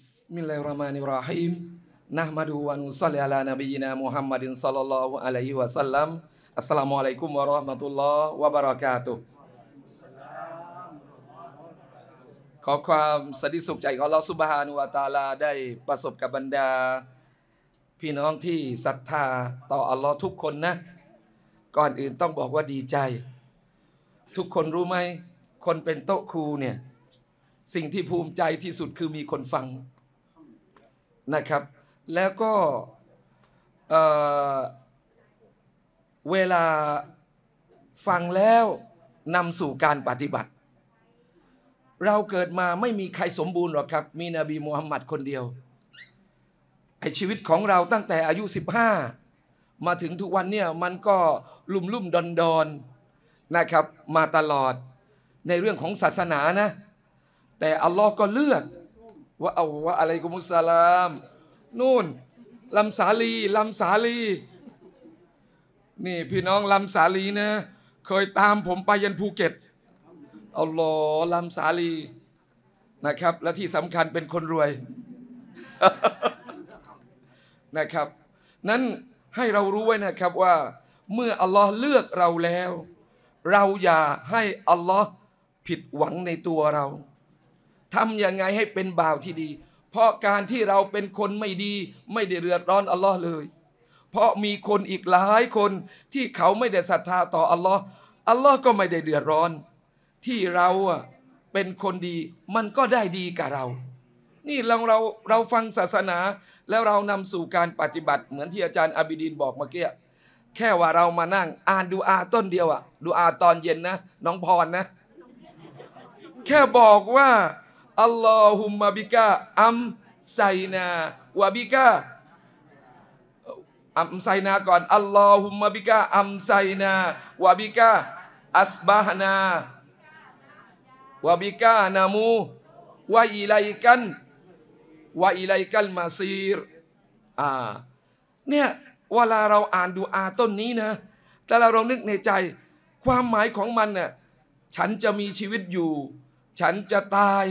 ม س م الله الرحمن الرحيم ن ح م د ล ونصلي على نبينا م ح م ล ص ม ى الله عليه وسلم السلام عليكم ورحمة الله وبركاته ขอความสันติสุขใจของเราสุบฮานุวตาลาได้ประสบกับบรรดา พี่น้องที่ศรัทธา ต่ออัลลอฮ์ทุกคนนะก่อนอื่นต้องบอกว่าดีใจ ทุกคนรู้ไหมคนเป็นโต๊ะครูเนี่ยสิ่งที่ภูมิใจที่สุดคือมีคนฟังนะครับ แล้วก็เเวลาฟังแล้วนำสู่การปฏิบัติ เราเกิดมาไม่มีใครสมบูรณ์หรอกครับ มีนบีมูฮัมมัดคนเดียวไอชีวิตของเราตั้งแต่อายุ 15 มาถึงทุกวันเนี่ยมันก็ลุ่มลุ่มดอนดอนนะครับ มาตลอดในเรื่องของศาสนานะแต่อัลลอฮ์ก็เลือก ว่าเอาว่าอะไรกุมุสลาม นู่นลำสาลีลำสาลี นี่พี่น้องลำสาลีนะเคยตามผมไปยันภูเก็ตอัลลอฮ์ลำสาลีนะครับ และที่สำคัญเป็นคนรวยนะครับ นั้นให้เรารู้ไว้นะครับว่า เมื่ออัลลอฮ์เลือกเราแล้ว เราอย่าให้อัลลอฮ์ผิดหวังในตัวเราทำยังไงให้เป็นบ่าวที่ดี เพราะการที่เราเป็นคนไม่ดี ไม่ได้เดือดร้อนอัลลอฮ์เลย เพราะมีคนอีกหลายคนที่เขาไม่ได้ศรัทธาต่ออัลลอฮ์อัลลอฮ์ก็ไม่ได้เดือดร้อน ที่เราอะเป็นคนดี มันก็ได้ดีกับเรา นี่เราเราเราฟังศาสนาแล้วเรานำสู่การปฏิบัติเหมือนที่อาจารย์อบิดินบอกเมื่อกี้แค่ว่าเรามานั่งอ่านดูอาต้นเดียวอะดูอาตอนเย็นนะ น้องพรนะ แค่บอกว่าอัลลอฮุมมาบิกะอัมไซนาวะบิกะอัมไซนาก่อนอัลลอฮุมมาบิกะอัมไซนาวะบิกะอัสบาฮนาวะบิกะนามูวะอิไลกันวะอิไลกันมาซีรอ่าเนี่ยเวลาเราอ่านดูอาต้นนี้นะแต่เราลองนึกในใจ ความหมายของมันน่ะฉันจะมีชีวิตอยู่ ฉันจะตาย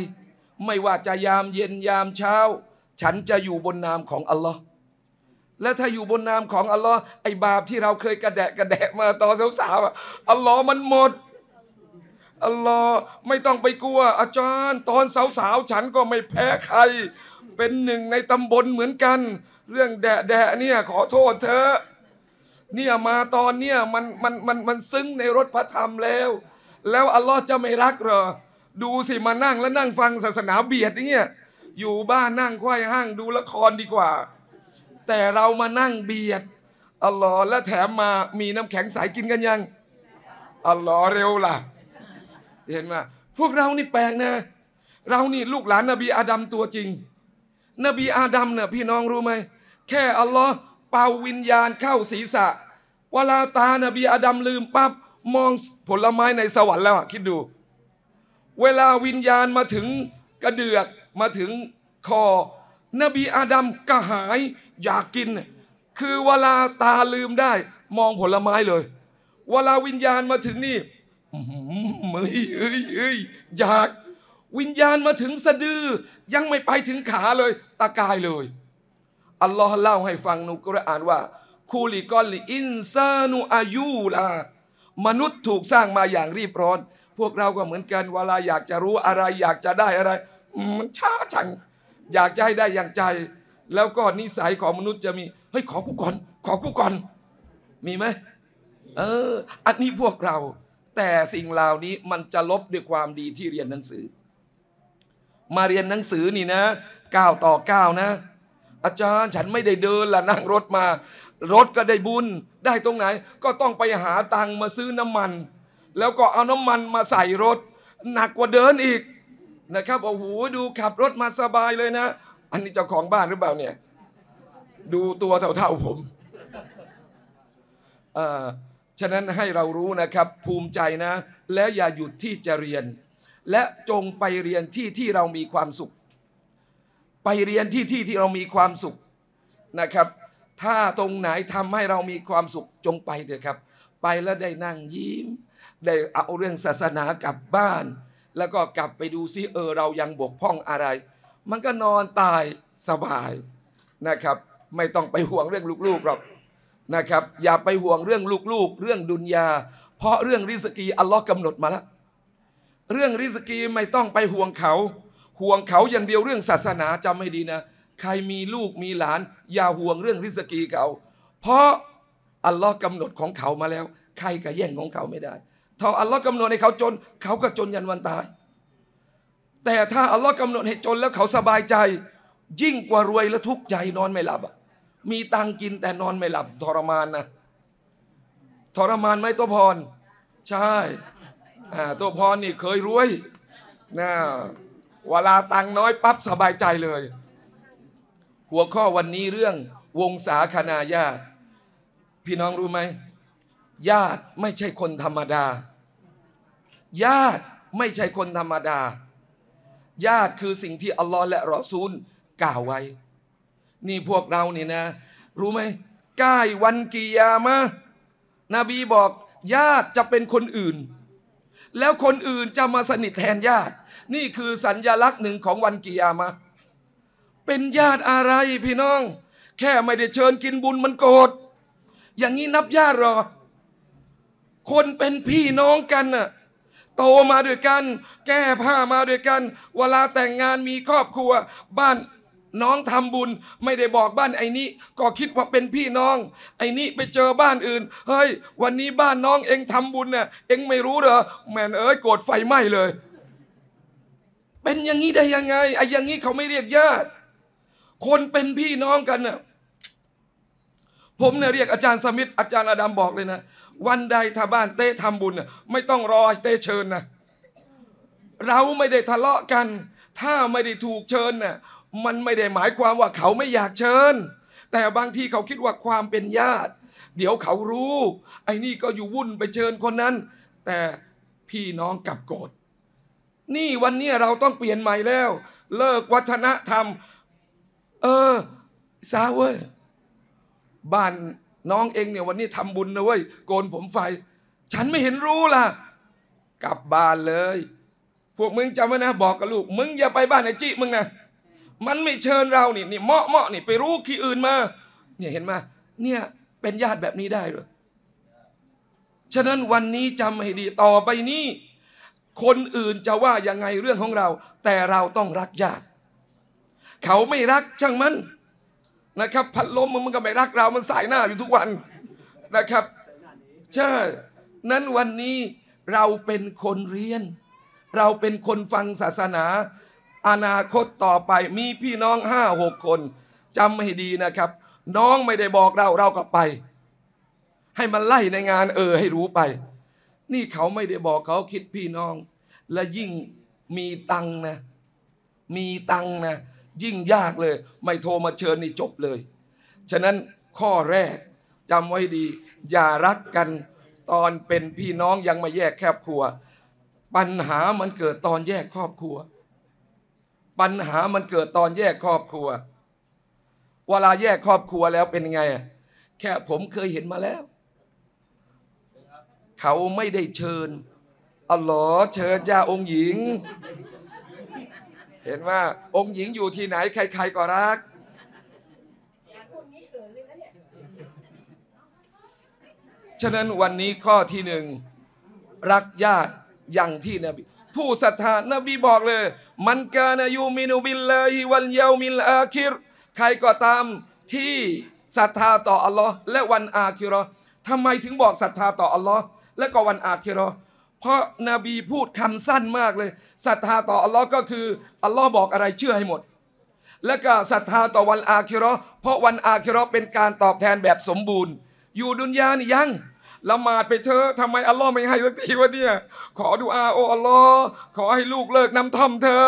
ไม่ว่าจะยามเย็นยามเช้า ฉันจะอยู่บนนามของอัลลอฮ์และถ้าอยู่บนนามของอัลลอฮ์ไอบาปที่เราเคยกระแดะกระแดะมาต่อสาวๆอัลลอฮ์มันหมดอัลลอฮ์ไม่ต้องไปกลัวอาจารย์ ตอนสาวๆฉันก็ไม่แพ้ใคร เป็นหนึ่งในตำบลเหมือนกัน เรื่องแดะแดะเนี่ยขอโทษเธอเนี่ยมาตอนเนี่ยมันมันมันมันซึ้งในรถพระธรรมแล้ว แล้วอัลลอฮ์จะไม่รักเหรอดูสิมานั่งแล้วนั่งฟังศาสนาเบียดเนี่ยอยู่บ้านนั่งควายห้างดูละครดีกว่า แต่เรามานั่งเบียดอัลลอฮ์และแถมมามีน้ำแข็งใสกินกันยังอัลลอฮ์เร็วล่ะ เห็นไหมพวกเรานี่แปลกนะเรานี่ลูกหลาน นบีอาดัมตัวจริง นบีอาดัมเนี่ยพี่น้องรู้ไหมแค่อัลลอฮ์เป่าวิญญาณเข้าศีรษะเวลาตานบีอาดัมลืมปั๊บมองผลไม้ในสวรรค์แล้วคิดดูเวลาวิญญาณมาถึงกระเดือกมาถึงคอ นบีอาดัมกระหาย อยากกิน คือเวลาตาลืมได้ มองผลไม้เลย เวลาวิญญาณมาถึงนี่เอยเอ้ยเอ้ยอยากวิญญาณมาถึงสะดือยังไม่ไปถึงขาเลย ตะกายเลยอัลลอฮ์เล่าให้ฟังนุกรอ่านว่า คูลิกอลอินซานุอายูลามนุษย์ถูกสร้างมาอย่างรีบร้อนพวกเราก็เหมือนกันเวลาอยากจะรู้อะไร อยากจะได้อะไร มันช้าชังอยากจะให้ได้อย่างใจ แล้วก็นิสัยของมนุษย์จะมีเฮ้ยขอกูก่อนขอกูก่อนมีไหมเอออันนี้พวกเรา แต่สิ่งเหล่านี้มันจะลบด้วยความดีที่เรียนหนังสือ มาเรียนหนังสือนี่นะก้าวต่อก้าวนะ อาจารย์ฉันไม่ได้เดินละนั่งรถมา รถก็ได้บุญ ได้ตรงไหน ก็ต้องไปหาตังมาซื้อน้ำมันแล้วก็เอาน้ำมันมาใส่รถ หนักกว่าเดินอีกนะครับโอ้โหดูขับรถมาสบายเลยนะ อันนี้เจ้าของบ้านหรือเปล่าเนี่ย ดูตัวเท่าๆผมอฉะนั้นให้เรารู้นะครับ ภูมิใจนะ แล้วอย่าหยุดที่จะเรียน และจงไปเรียนที่ที่เรามีความสุข ไปเรียนที่ที่ที่เรามีความสุขนะครับ ถ้าตรงไหนทำให้เรามีความสุขจงไปเถอะครับ ไปแล้วได้นั่งยิ้มได้เอาเรื่องศาสนากลับบ้าน แล้วก็กลับไปดูซิเออ เรายังบกพร่องอะไร มันก็นอนตายสบายนะครับ ไม่ต้องไปห่วงเรื่องลูกๆหรอกนะครับ อย่าไปห่วงเรื่องลูกๆ เรื่องดุนยาเพราะเรื่องริสกีอัลลอฮ์กำหนดมาแล้วเรื่องริสกีไม่ต้องไปห่วงเขา ห่วงเขาอย่างเดียวเรื่องศาสนาจำให้ดีนะ ใครมีลูกมีหลาน อย่าห่วงเรื่องริสกีเขาเพราะอัลลอฮ์กำหนดของเขามาแล้ว ใครก็แย่งของเขาไม่ได้ถ้าอัลลอฮ์กำหนดให้เขาจน เขาก็จนยันวันตาย แต่ถ้าอัลลอฮ์กำหนดให้จนแล้วเขาสบายใจ ยิ่งกว่ารวยและทุกข์ใจนอนไม่หลับมีตังกินแต่นอนไม่หลับ ทรมานนะทรมานไหมตัวพร ใช่ ตัวพรนี่เคยรวยนะเวลาตังน้อยปั๊บสบายใจเลย หัวข้อวันนี้เรื่อง วงศาคณาญาติ พี่น้องรู้ไหมญาติไม่ใช่คนธรรมดาญาติไม่ใช่คนธรรมดา ญาติคือสิ่งที่อัลลอฮ์และรอซูลกล่าวไว้ นี่พวกเราเนี่ยนะ รู้ไหมใกล้วันกิยามะนบีบอก ญาติจะเป็นคนอื่น แล้วคนอื่นจะมาสนิทแทนญาติ นี่คือสัญญลักษณ์หนึ่งของวันกิยามะเป็นญาติอะไรพี่น้อง แค่ไม่ได้เชิญกินบุญมันโกรธอย่างนี้นับญาติหรอ คนเป็นพี่น้องกันน่ะโตมาด้วยกัน แก้ผ้ามาด้วยกัน เวลาแต่งงานมีครอบครัว บ้านน้องทำบุญ ไม่ได้บอกบ้านไอ้นี้ก็คิดว่าเป็นพี่น้อง ไอ้นี้ไปเจอบ้านอื่น เฮ้ยวันนี้บ้านน้องเองทำบุญเนี่ยเองไม่รู้เหรอ แมนเอ้ยโกรธไฟไหม้เลย เป็นอย่างนี้ได้ยังไงไอ้อย่างนี้เขาไม่เรียกญาติ คนเป็นพี่น้องกันเน่ยผมเนี่ยเรียกอาจารย์สมิธอาจารย์อดัมบอกเลยนะ วันใดถ้าบ้านเต้ทำบุญไม่ต้องรอเต้เชิญนะ เราไม่ได้ทะเลาะกัน ถ้าไม่ได้ถูกเชิญนะ่ะมันไม่ได้หมายความว่าเขาไม่อยากเชิญ แต่บางทีเขาคิดว่าความเป็นญาติ เดี๋ยวเขารู้ไอ้นี่ก็อยู่วุ่นไปเชิญคนนั้น แต่พี่น้องกลับโกรธนี่วันนี้เราต้องเปลี่ยนใหม่แล้ว เลิกวัฒนธรรม เออซาเวอร์บ้านน้องเองเนี่ยวันนี้ทำบุญนะเว้ยโกนผมไฟ ฉันไม่เห็นรู้ล่ะ กลับบ้านเลย พวกมึงจำไว้นะ บอกกับลูก มึงอย่าไปบ้านไอ้จิมึงนะ มันไม่เชิญเรานี่ นี่เหมาะเหมาะนี่ไปรู้ขี้อื่นมาเนี่ยเห็นไหมเนี่ยเป็นญาติแบบนี้ได้หรือฉะนั้นวันนี้จำให้ดี ต่อไปนี้ คนอื่นจะว่ายังไงเรื่องของเรา แต่เราต้องรักญาติ เขาไม่รักช่างมันนะครับพัดลมมันก็ไม่รักเรา มันสายหน้าอยู่ทุกวันนะครับใช่นั้นวันนี้เราเป็นคนเรียน เราเป็นคนฟังศาสนา อนาคตต่อไป มีพี่น้องห้าหกคนจำให้ดีนะครับ น้องไม่ได้บอกเราเราก็ไป ให้มันไล่ในงานเออให้รู้ไป นี่เขาไม่ได้บอกเขาคิดพี่น้อง และยิ่งมีตังนะ มีตังนะยิ่งยากเลยไม่โทรมาเชิญนี่จบเลยฉะนั้นข้อแรกจำไว้ดี อย่ารักกัน ตอนเป็นพี่น้องยังมาแยกครอบครัว ปัญหามันเกิดตอนแยกครอบครัว ปัญหามันเกิดตอนแยกครอบครัว เวลาแยกครอบครัวแล้วเป็นไง แค่ผมเคยเห็นมาแล้วเขาไม่ได้เชิญอ๋ลอเชิญยาองค์หญิงเห็นว่าองค์หญิงอยู่ที่ไหน ใครๆก็รัก ฉะนั้นวันนี้ข้อที่หนึ่งรักญาติอย่างที่นบีผู้ศรัทธานบีบอกเลย มันกานายูมินุบิลลาฮิวันเยามิลอาคิรใครก็ตามที่ศรัทธาต่ออัลลอฮ์และวันอาคิรอทำไมถึงบอกศรัทธาต่ออัลลอฮ์และก็วันอาคิรอเพราะนบีพูดคำสั้นมากเลยศรัทธาต่ออัลลอฮ์ก็คือ อัลลอฮ์บอกอะไรเชื่อให้หมด และก็ศรัทธาต่อวันอาคิรอเพราะวันอาคิรอเป็นการตอบแทนแบบสมบูรณ์ อยู่ดุนยานี่ยังละหมาดไปเถอะทำไมอัลลอฮ์ไม่ให้สักทีวะเนี่ย ขอดูอา โออัลลอฮ์ขอให้ลูกเลิกน้ำท่อมเธอ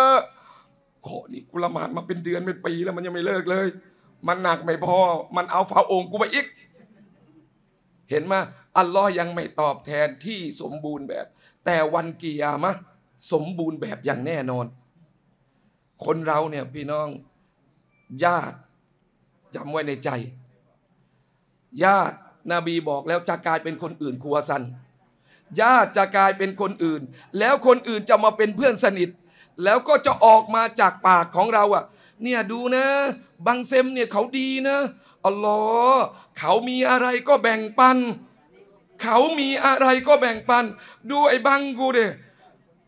ขอนี่กูละหมาดมาเป็นเดือนเป็นปีแล้วมันยังไม่เลิกเลย มันหนักไม่พอมันเอาฝาองค์กูไปอีกเห็นไหมอัลลอฮ์ยังไม่ตอบแทนที่สมบูรณ์แบบแต่วันกียามะสมบูรณ์แบบอย่างแน่นอน คนเราเนี่ยพี่น้อง ญาติจำไว้ในใจ ญาตินบีบอกแล้วจะกลายเป็นคนอื่นครัวซันญาติจะกลายเป็นคนอื่น แล้วคนอื่นจะมาเป็นเพื่อนสนิท แล้วก็จะออกมาจากปากของเราอะ่ะเนี่ยดูนะบางเซมเนี่ยเขาดีนะอ๋อเขามีอะไรก็แบ่งปันเขามีอะไรก็แบ่งปันดูไอ้บังกูเด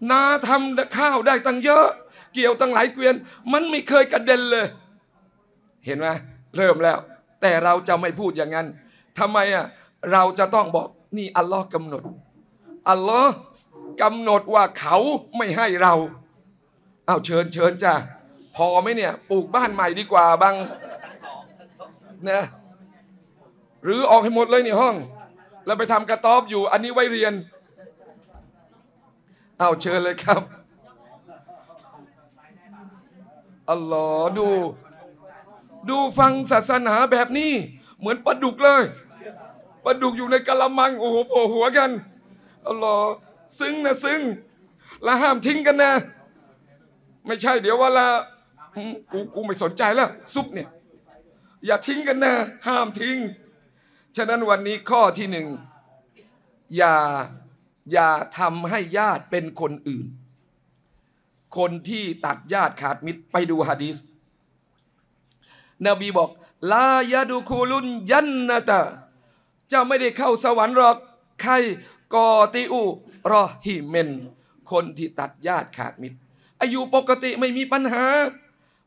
นาทำข้าวได้ตั้งเยอะ เกี่ยวตั้งหลายเกวียน มันไม่เคยกระเด็นเลย เห็นไหมเริ่มแล้ว แต่เราจะไม่พูดอย่างนั้นทำไมอ่ะเราจะต้องบอกนี่อัลลอฮ์กำหนด อัลลอฮ์กำหนดว่าเขาไม่ให้เราเอาเชิญเชิญจ้ะพอไหมเนี่ยปลูกบ้านใหม่ดีกว่าบางนะหรือออกให้หมดเลยในห้องเราไปทำกระต๊อบอยู่ อันนี้ไว้เรียน เอาเชิญเลยครับอัลลอฮ์ดู ดูฟังศาสนาแบบนี้ เหมือนปลาดุกเลยปลาดุกอยู่ในกะละมังโอ้โหโผล่หัวกันอัลลอฮ์ซึ้งนะซึ้งและห้ามทิ้งกันนะ ไม่ใช่ เดี๋ยวว่าละ กู กูไม่สนใจแล้วซุปเนี่ย อย่าทิ้งกันนะ ห้ามทิ้งฉะนั้นวันนี้ข้อที่หนึ่งอย่าอย่าทำให้ญาติเป็นคนอื่น คนที่ตัดญาติขาดมิตร ไปดูฮะดีษนบีบอกลายาดูคูลุนยันนะตะจะไม่ได้เข้าสวรรค์หรอกใครกอติอูรอฮิเมนคนที่ตัดญาติขาดมิตร อายุปกติไม่มีปัญหา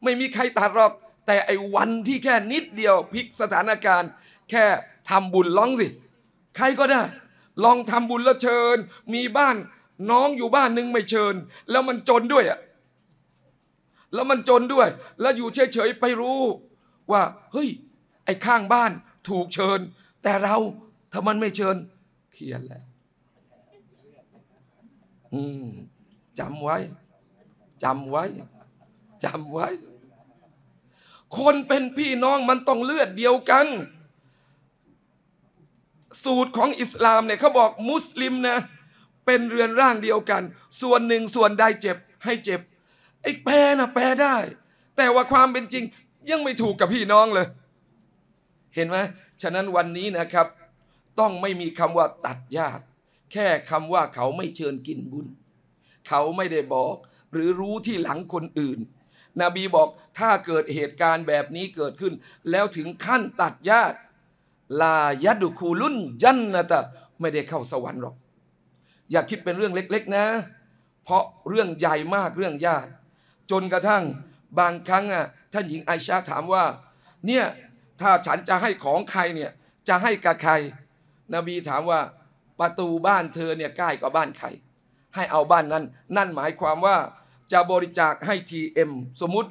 ไม่มีใครตัดหรอกแต่ไอ้วันที่แค่นิดเดียวพลิกสถานการณ์แค่ทำบุญร้องสิ ใครก็ได้ ลองทำบุญแล้วเชิญ มีบ้าน น้องอยู่บ้านนึงไม่เชิญ แล้วมันจนด้วยอ่ะแล้วมันจนด้วย แล้วอยู่เฉยๆไปรู้ ว่า เฮ้ยไอ้ข้างบ้าน ถูกเชิญ แต่เรา ถ้ามันไม่เชิญเขียนแล้วอืมจำไว้ จำไว้ จำไว้ คนเป็นพี่น้องมันต้องเลือดเดียวกันสูตรของอิสลามเนี่ยเขาบอกมุสลิมนะเป็นเรือนร่างเดียวกัน ส่วนหนึ่งส่วนใดเจ็บ ให้เจ็บไอ้แป้นะแป้ได้ แต่ว่าความเป็นจริง ยังไม่ถูกกับพี่น้องเลย เห็นไหมฉะนั้นวันนี้นะครับ ต้องไม่มีคำว่า ตัดญาติ แค่คำว่าเขาไม่เชิญกินบุญ เขาไม่ได้บอก หรือรู้ที่หลังคนอื่น นบีบอกถ้าเกิดเหตุการณ์แบบนี้เกิดขึ้น แล้วถึงขั้นตัดญาติลายดุคูลุนจันนะตะไม่ได้เข้าสวรรค์หรอก อย่าคิดเป็นเรื่องเล็กๆนะ เพราะเรื่องใหญ่มากเรื่องยากจนกระทั่งบางครั้งอ่ะท่านหญิงไอชาถามว่า เนี่ย ถ้าฉันจะให้ของใครเนี่ย จะให้กับใครนบีถามว่าประตูบ้านเธอเนี่ยใกล้กับบ้านใคร ให้เอาบ้านนั้น นั่นหมายความว่าจะบริจาคให้ทีเอ็มสมมติ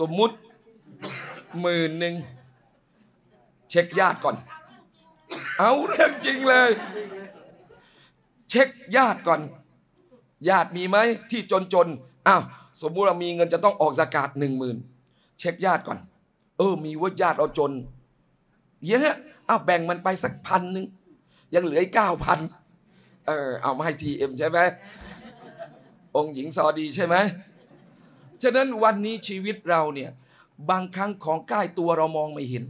สมมุติหมื่นหนึ่งเช็คญาติก่อน เอาเรื่องจริงเลย เช็คญาติก่อน ญาติมีไหมที่จนจนอ้าวสมมุติเรามีเงินจะต้องออกสากาศหนึ่งหมื่นเช็คญาติก่อน เออ มีว่าญาติเราจนเยอะอ้าวแบ่งมันไปสักพันหนึ่งยังเหลืออีกเก้าพันเออเอามาให้ทีเอ็มใช่ไหมองค์หญิงซอดีใช่ไหมฉะนั้นวันนี้ชีวิตเราเนี่ยบางครั้งของใกล้ตัวเรามองไม่เห็น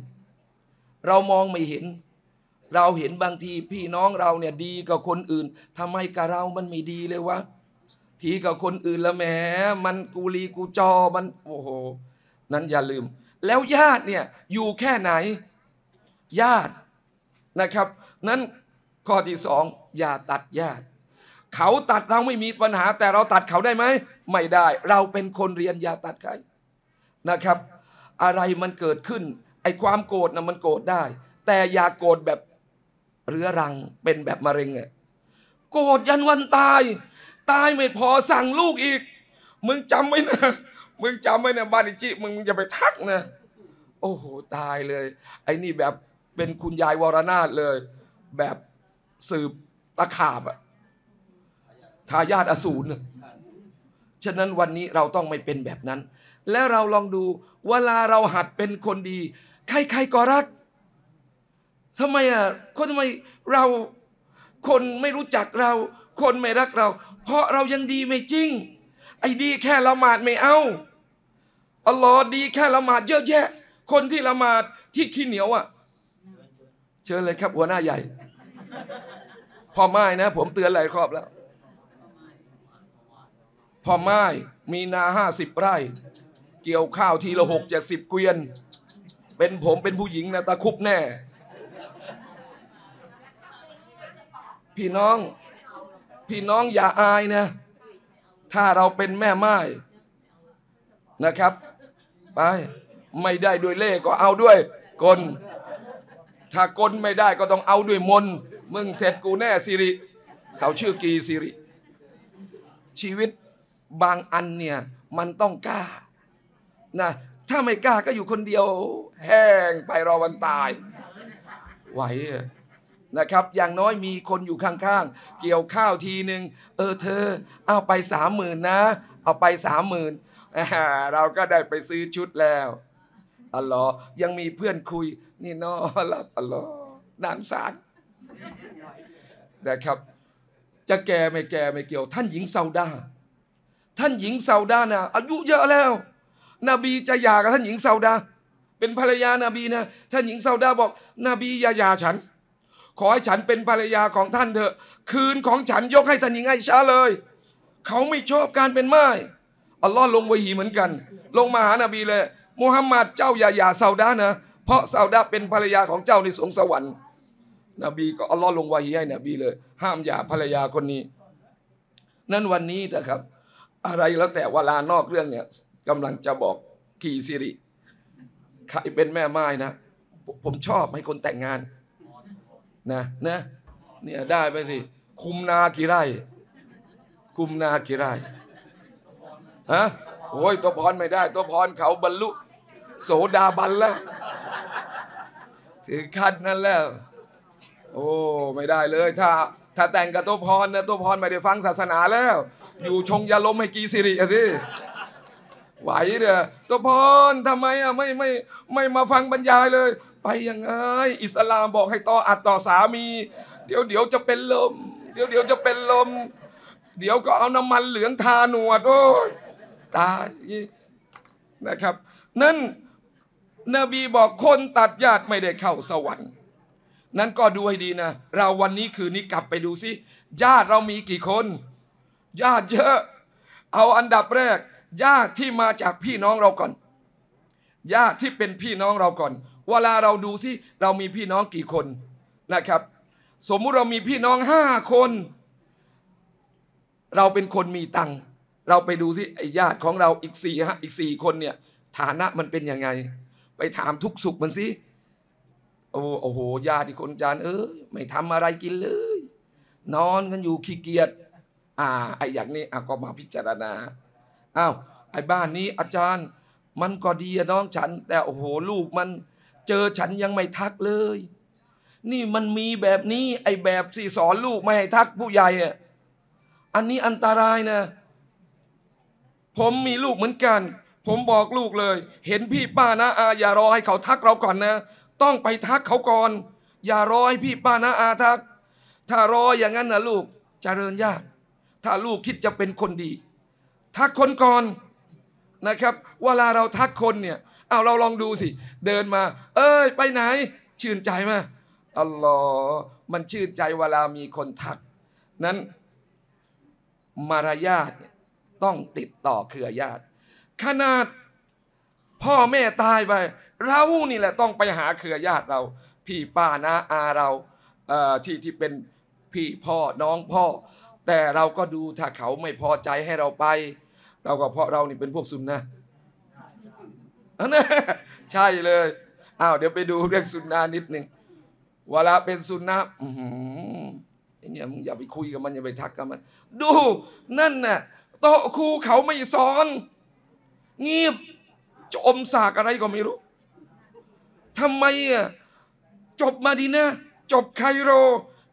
เรามองไม่เห็น เราเห็นบางทีพี่น้องเราเนี่ย ดีกับคนอื่นทำไมกับเรามันไม่ดีเลยวะทีกับคนอื่นละแหมมันกูรีกูจอ มันโอ้โห นั้นอย่าลืม แล้วญาติเนี่ย อยู่แค่ไหน ญาตินะครับ นั้นข้อที่สอง อย่าตัดญาติ เขาตัดเราไม่มีปัญหา แต่เราตัดเขาได้ไหม ไม่ได้ เราเป็นคนเรียนอย่าตัดใครนะครับ อะไรมันเกิดขึ้นความโกรธนะมันโกรธได้ แต่อย่าโกรธแบบเรื้อรังเป็นแบบมะเร็งอะโกรธยันวันตาย ตายไม่พอสั่งลูกอีก มึงจำไว้นะมึงจำไว้นะบ้านิจิมึงมึงอย่าไปทักนะโอ้โหตายเลยไอ้นี่แบบเป็นคุณยายวรนาถเลย แบบสืบตะขาบอะทายาทอสูรฉะนั้นวันนี้เราต้องไม่เป็นแบบนั้น และเราลองดูเวลาเราหัดเป็นคนดีใครๆก็รักทำไมอ่ะคนทำไมเราคนไม่รู้จักเรา คนไม่รักเรา เพราะเรายังดีไม่จริง ไอ้ดีแค่ละหมาดไม่เอา อัลลอฮ์ดีแค่ละหมาดเยอะแยะ คนที่ละหมาดที่ขี้เหนียวอ่ะ เชิญเลยครับ หัวหน้าใหญ่ พ่อไม้นะ ผมเตือนหลายครอบแล้ว พ่อไม้มีนาห้าสิบไร่ เกี่ยวข้าวทีละหกเจ็ดสิบเกวียนเป็นผมเป็นผู้หญิงนะตาคุบแน่ พี่น้อง พี่น้องอย่าอายนะถ้าเราเป็นแม่ไม้นะครับ ไป ไม่ได้ด้วยเล่ก็เอาด้วยกล ถ้ากลไม่ได้ก็ต้องเอาด้วยมน มึงเสร็จกูแน่สิริ เขาชื่อกีสิริ ชีวิตบางอันเนี่ย มันต้องกล้านะถ้าไม่กล้าก็อยู่คนเดียวแห้งไปรอวันตายไหวนะครับอย่างน้อยมีคนอยู่ข้างๆเกี่ยวข้าวทีหนึ่งเออเธอ เอาไปสามหมื่นนะ เอาไปสามหมื่นเราก็ได้ไปซื้อชุดแล้วอัลลอฮ์ยังมีเพื่อนคุย นี่นอรับอัลลอฮ์นางสารนะครับ จะแก่ไม่แก่ไม่เกี่ยว ท่านหญิงซาดาท่านหญิงซาดานะอายุเยอะแล้วนบีจะหย่ากับท่านหญิงซาดาเป็นภรรยานาบีนะท่านหญิงซาดาบอกนบีอย่าหย่าฉัน ขอให้ฉันเป็นภรรยาของท่านเถอะ คืนของฉันยกให้ท่านหญิงไอชาเลย เขาไม่ชอบการเป็นไม้อัลลอฮ์ลงวะฮีเหมือนกัน ลงมาหานาบีเลยมูฮัมหมัดเจ้าอย่าหย่าซาดานะ เพราะซาดาเป็นภรรยาของเจ้าในสวงสวรรค์นบี ก็อัลลอฮ์ลงวะฮีให้นบีเลย ห้ามหย่าภรรยาคนนี้ นั่นวันนี้นะครับ อะไรแล้วแต่เวลานอกเรื่องเนี่ยกำลังจะบอกกีสิริใครเป็นแม่ไม้นะ ผมชอบให้คนแต่งงาน นะ นะ เนี่ยได้ไปสิ คุมนากี่ไร่คุมนากี่ไร่ฮะโอ้ยตัวพรไม่ได้ตัวพรเขาบรรลุ โสดาบันแล้วถึงขั้นนั่นแล้ว โอ้ไม่ได้เลย ถ้า ถ้าแต่งกับตัวพรนะตัวพรไม่ได้ฟังศาสนาแล้ว อยู่ชงยาลมให้กีสิริอะสิไหวเดยตัวพรทำไมอ่ะไม่ไม่ไม่มาฟังบรรยายเลย ไปยังไง อิสลามบอกให้ต่ออัดต่อสามี เดี๋ยวเดี๋ยวจะเป็นลมเดี๋ยวเดี๋ยวจะเป็นลม เดี๋ยวก็เอาน้ำมันเหลืองทาหนวดโอ้ยตายนะครับ นั่นนบีบอกคนตัดญาติไม่ได้เข้าสวรรค์ นั้นก็ดูให้ดีนะ เราวันนี้คืนนี้กลับไปดูซิญาติเรามีกี่คน ญาติเยอะ เอาอันดับแรกญาติที่มาจากพี่น้องเราก่อน ญาติที่เป็นพี่น้องเราก่อน เวลาเราดูซิเรามีพี่น้องกี่คนนะครับ สมมุติเรามีพี่น้องห้าคน เราเป็นคนมีตังค์ เราไปดูซิญาติของเราอีกสี่ฮะ อีกสี่คนเนี่ย ฐานะมันเป็นยังไง ไปถามทุกสุขมันสิโอ้โหญาติคนจาน เอ้ยไม่ทำอะไรกินเลย นอนกันอยู่ขี้เกียจ อ่า ไอ้อย่างนี้อ่ะก็มาพิจารณาอ้าวไอ้บ้านนี้อาจารย์ มันก็ดีน้องฉัน แต่โอ้โหลูกมัน เจอฉันยังไม่ทักเลย นี่มันมีแบบนี้ไอ้แบบสี่สอนลูกไม่ให้ทักผู้ใหญ่อ่ะอันนี้อันตรายนะ ผมมีลูกเหมือนกัน ผมบอกลูกเลย เห็นพี่ป้านะอาอย่ารอให้เขาทักเราก่อนนะ ต้องไปทักเขาก่อน อย่ารอให้พี่ป้านะอาทัก ถ้ารออย่างนั้นนะลูกจเจริญยาก ถ้าลูกคิดจะเป็นคนดีทักคนก่อนนะครับ เวลาเราทักคนเนี่ยเอาเราลองดูสิ เดินมา เอ้ยไปไหน ชื่นใจมาอัลลอฮ์มันชื่นใจเวลามีคนทัก นั้น มารยาทต้องติดต่อเครือญาติ ขนาดพ่อแม่ตายไป เรานี่แหละต้องไปหาเครือญาติเราพี่ป้านะอาเราที่ที่เป็นพี่พ่อน้องพ่อแต่เราก็ดูถ้าเขาไม่พอใจให้เราไป เราก็เพราะเรานี่เป็นพวกซุนนะนะใช่เลยอ้าวเดี๋ยวไปดูเรื่องซุนนะนิดหนึ่งเวลาเป็นซุนนะอือเนี่ยมึงอย่าไปคุยกับมัน อย่าไปทักกับมัน ดู นั่นน่ะโต๊ะครูเขาไม่สอนเงียบจมสากอะไรก็ไม่รู้ทำไมอ่ะจบมาดีนะ จบไคโร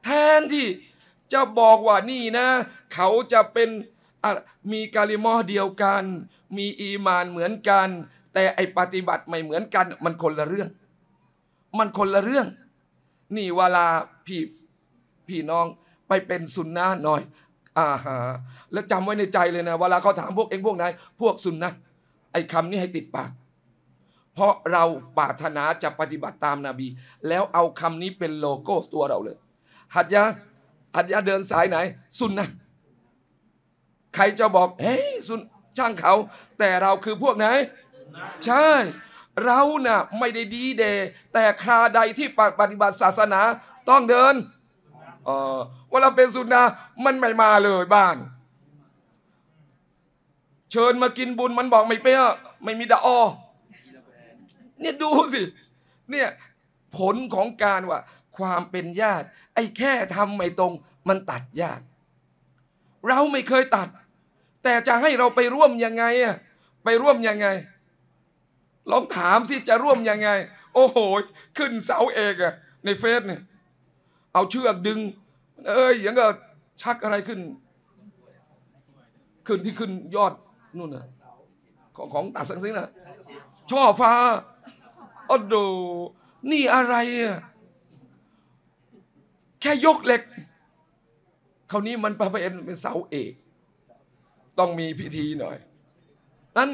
แทนที่จะบอกว่านี่นะ เขาจะเป็นมีกาลิมอเดียวกัน มีอีมานเหมือนกัน แต่ไอปฏิบัติไม่เหมือนกัน มันคนละเรื่อง มันคนละเรื่อง นี่เวลาพี่พี่น้องไปเป็นสุนนะหน่อยอ่าฮะแล้วจำไว้ในใจเลยนะ เวลาเขาถามพวกเองพวกไหนพวกสุนนะไอคำนี้ให้ติดปาก เพราะเราปรารถนาจะปฏิบัติตามนาบี แล้วเอาคำนี้เป็นโลโก้ตัวเราเลยหัดยาอัจยะเดินสายไหน สุนนะ ใครจะบอก เฮ้ยสุนช่างเขา แต่เราคือพวกไหนใช่ เรานะ่ะไม่ได้ดีเด แต่คราใดที่ปฏิบัติศาสนาต้องเดินเออวลาเป็นสุนนะมันไม่มาเลยบ้าน เชิญมากินบุญมันบอกไม่เปี้ยไม่มีดาออเนี่ยดูสิเนี่ยผลของการว่าความเป็นญาติ ไอ้แค่ทำไม่ตรง มันตัดยากเราไม่เคยตัด แต่จะให้เราไปร่วมยังไงอะไปร่วมยังไง ลองถามสิจะร่วมยังไง โอ้โหขึ้นเสาเอกอะในเฟซเนี่ยเอาเชือกดึง เอ้ยยังก็ชักอะไรขึ้น ขึ้นที่ขึ้นยอดนู่นน่ะของของตัดสังสิงนะช่อฟ้าอ๋อดูนี่อะไรอ่ะแค่ยกเหล็กคราวนี้มันพระพเอ็นเป็นเสาเอก ต้องมีพิธีหน่อย นั้น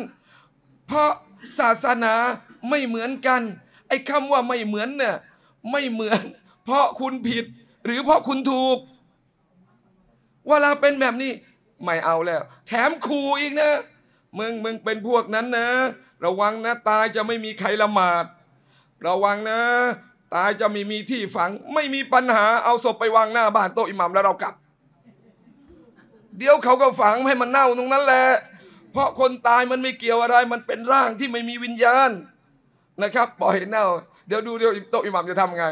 เพราะศาสนาไม่เหมือนกัน ไอ้คำว่าไม่เหมือนเนี่ยไม่เหมือน เพราะคุณผิด หรือเพราะคุณถูก เวลาเป็นแบบนี้ไม่เอาแล้ว แถมครูอีกนะ มึงมึงเป็นพวกนั้นนะ ระวังนะตายจะไม่มีใครละหมาด ระวังนะตายจะมีมีที่ฝังไม่มีปัญหาเอาศพไปวางหน้าบ้านโต๊ะอิหมัมแล้วเรากลับ เดี๋ยวเขาก็ฝังให้มันเน่าตรงนั้นแหละเพราะคนตายมันไม่เกี่ยวอะไร มันเป็นร่างที่ไม่มีวิญญาณนะครับปล่อยเน่า เดี๋ยวดูเดี๋ยวโต๊ะอิหมัมจะทำไง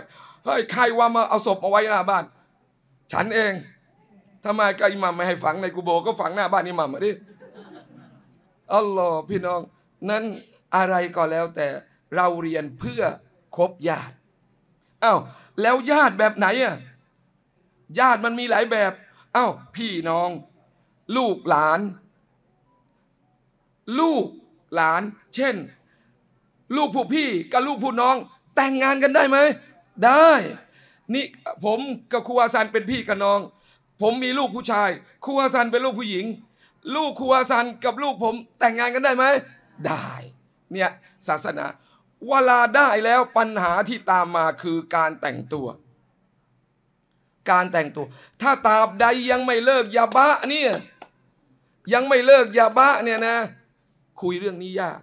เฮ้ยใครว่ามาเอาศพมาไว้หน้าบ้าน ฉันเองทำไมก็อิหมัมไม่ให้ฝังในกูโบก็ฝังหน้าบ้านอิหมัมมาดิอัลลอฮ์พี่น้อง นั้นอะไรก็แล้วแต่เราเรียนเพื่อคบญาติอ้าวแล้วญาติแบบไหนอ่ะญาติมันมีหลายแบบอ้าวพี่น้อง ลูกหลาน ลูกหลาน เช่น ลูกผู้พี่กับลูกผู้น้อง แต่งงานกันได้ไหม ได้นี่ผมกับครูอาซันเป็นพี่กับน้อง ผมมีลูกผู้ชาย ครูอาซันเป็นลูกผู้หญิง ลูกครูอาซันกับลูกผมแต่งงานกันได้ไหม ได้ เนี่ยศาสนาเวลาได้แล้วปัญหาที่ตามมาคือการแต่งตัว การแต่งตัว ถ้าตาบใดยังไม่เลิกยาบ้าเนี่ยยังไม่เลิกยาบ้าเนี่ยนะ คุยเรื่องนี้ยาก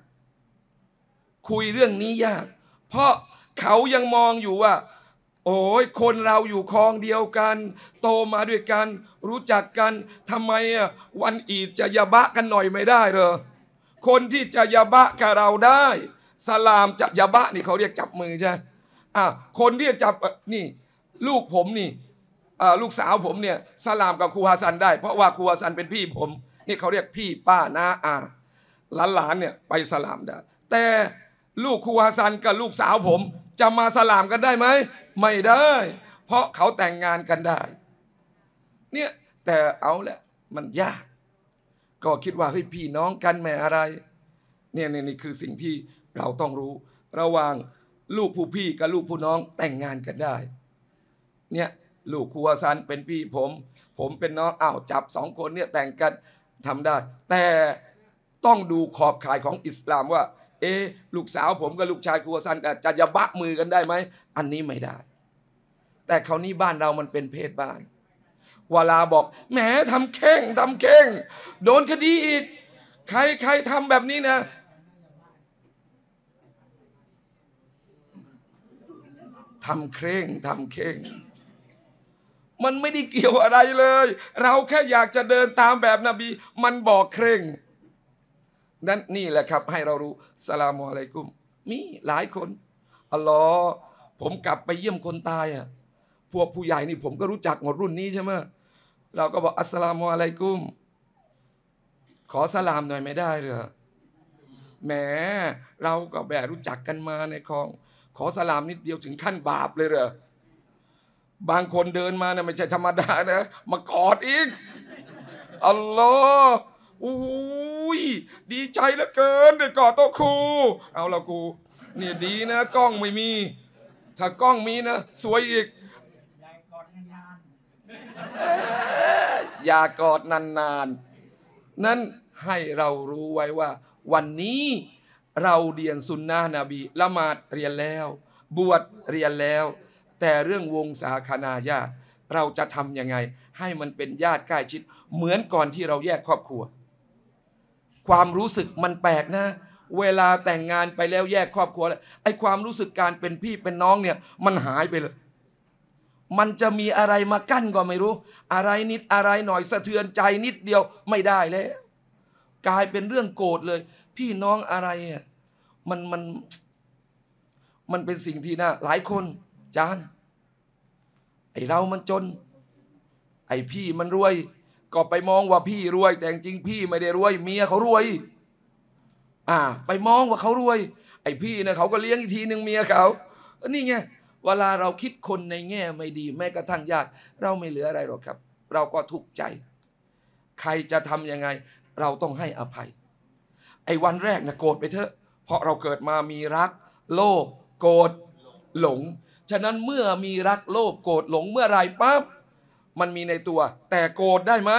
คุยเรื่องนี้ยาก เพราะเขายังมองอยู่ว่า โอ้ยคนเราอยู่คลองเดียวกัน โตมาด้วยกันรู้จักกันทำไมอ่ะวันอีดจะยาบะกันหน่อยไม่ได้เหรอ คนที่จะยาบะกับเราได้สลามจะยาบะนี่เขาเรียกจับมือใช่อ่าคนที่จะจับนี่ลูกผมนี่อ่าลูกสาวผมเนี่ยสลามกับครูฮาซัน ได้เพราะว่าครูฮาซันเป็นพี่ผม นี่เขาเรียกพี่ป้าน้าอาหลานหลานเนี่ยไปสลามได้ แต่ลูกครูฮาซันกับลูกสาวผมจะมาสลามกันได้ไหมไม่ได้ เพราะเขาแต่งงานกันได้เนี่ยแต่เอาแหละมันยาก ก็คิดว่าเฮ้ยพี่น้องกันแม่อะไรเนี่ยนี่คือสิ่งที่เราต้องรู้ระหว่างลูกผู้พี่กับลูกผู้น้องแต่งงานกันได้ เนี่ยลูกครัวซันเป็นพี่ผม ผมเป็นน้องอ้าวจับสองคนเนี่ยแต่งกันทำได้ แต่ต้องดูขอบข่ายของอิสลามว่า เอ๊ลูกสาวผมกับลูกชายครัวซัน จะจะบะมือกันได้ไหม อันนี้ไม่ได้ แต่คราวนี้บ้านเรามันเป็นเพศบ้านวลาบอกแหมทำแข้งทำแข้งโดนคดีอีกใครใครทำแบบนี้นะทำเคร่งทำเคร่ง มันไม่ได้เกี่ยวอะไรเลย เราแค่อยากจะเดินตามแบบนบีมันบอกเคร่ง นั้นนี่แหละครับ ให้เรารู้สลามอะไรกุมมีหลายคนอัลลอฮ์ผมกลับไปเยี่ยมคนตายอ่ะพวกผู้ใหญ่นี่ผมก็รู้จักหมดรุ่นนี้ใช่ไหมเราก็บอกอัสลามอะไรกุมขอสลามหน่อยไม่ได้เหรอแหมเราก็แบบรู้จักกันมาในคลองขอสลามนิดเดียวถึงขั้นบาปเลยเหรอ บางคนเดินมาเนี่ยไม่ใช่ธรรมดานะมากอดอีก อัลลอฮ์อุ้ย ดีใจเหลือเกินเดยกอดโต๊ะครู เอาละกูเนี่ยดีนะ กล้องไม่มี ถ้ากล้องมีนะ สวยอีก อย่ากอดนานๆนั้นให้เรารู้ไว้ว่า วันนี้เราเรียนสุนนะนบีละหมาดเรียนแล้ว บวชเรียนแล้ว แต่เรื่องวงศาคณาญาติ เราจะทำยังไง ให้มันเป็นญาติใกล้ชิด เหมือนก่อนที่เราแยกครอบครัว ความรู้สึกมันแปลกนะ เวลาแต่งงานไปแล้วแยกครอบครัวแล้วไอ้ความรู้สึกการเป็นพี่เป็นน้องเนี่ย มันหายไปเลยมันจะมีอะไรมากั้นก็ไม่รู้ อะไรนิดอะไรหน่อยสะเทือนใจนิดเดียวไม่ได้แล้วกลายเป็นเรื่องโกรธเลยพี่น้องอะไรอ่ะมันมันมันเป็นสิ่งที่น่าหลายคนจาน ไอเรามันจน ไอพี่มันรวย ก็ไปมองว่าพี่รวย แต่จริงพี่ไม่ได้รวย เมียเขารวยอ่าไปมองว่าเขารวย ไอพี่นะเขาก็เลี้ยงอีกทีหนึ่งเมียเขานี่ไงเวลาเราคิดคนในแง่ไม่ดี แม้กระทั่งญาติเราไม่เหลืออะไรหรอกครับ เราก็ทุกข์ใจ ใครจะทำยังไง เราต้องให้อภัยไอ้วันแรกนะโกรธไปเถอะ เพราะเราเกิดมามีรัก โลภโกรธหลง ฉะนั้นเมื่อมีรักโลภโกรธหลงเมื่อไรปั๊บ มันมีในตัว แต่โกรธได้ไหม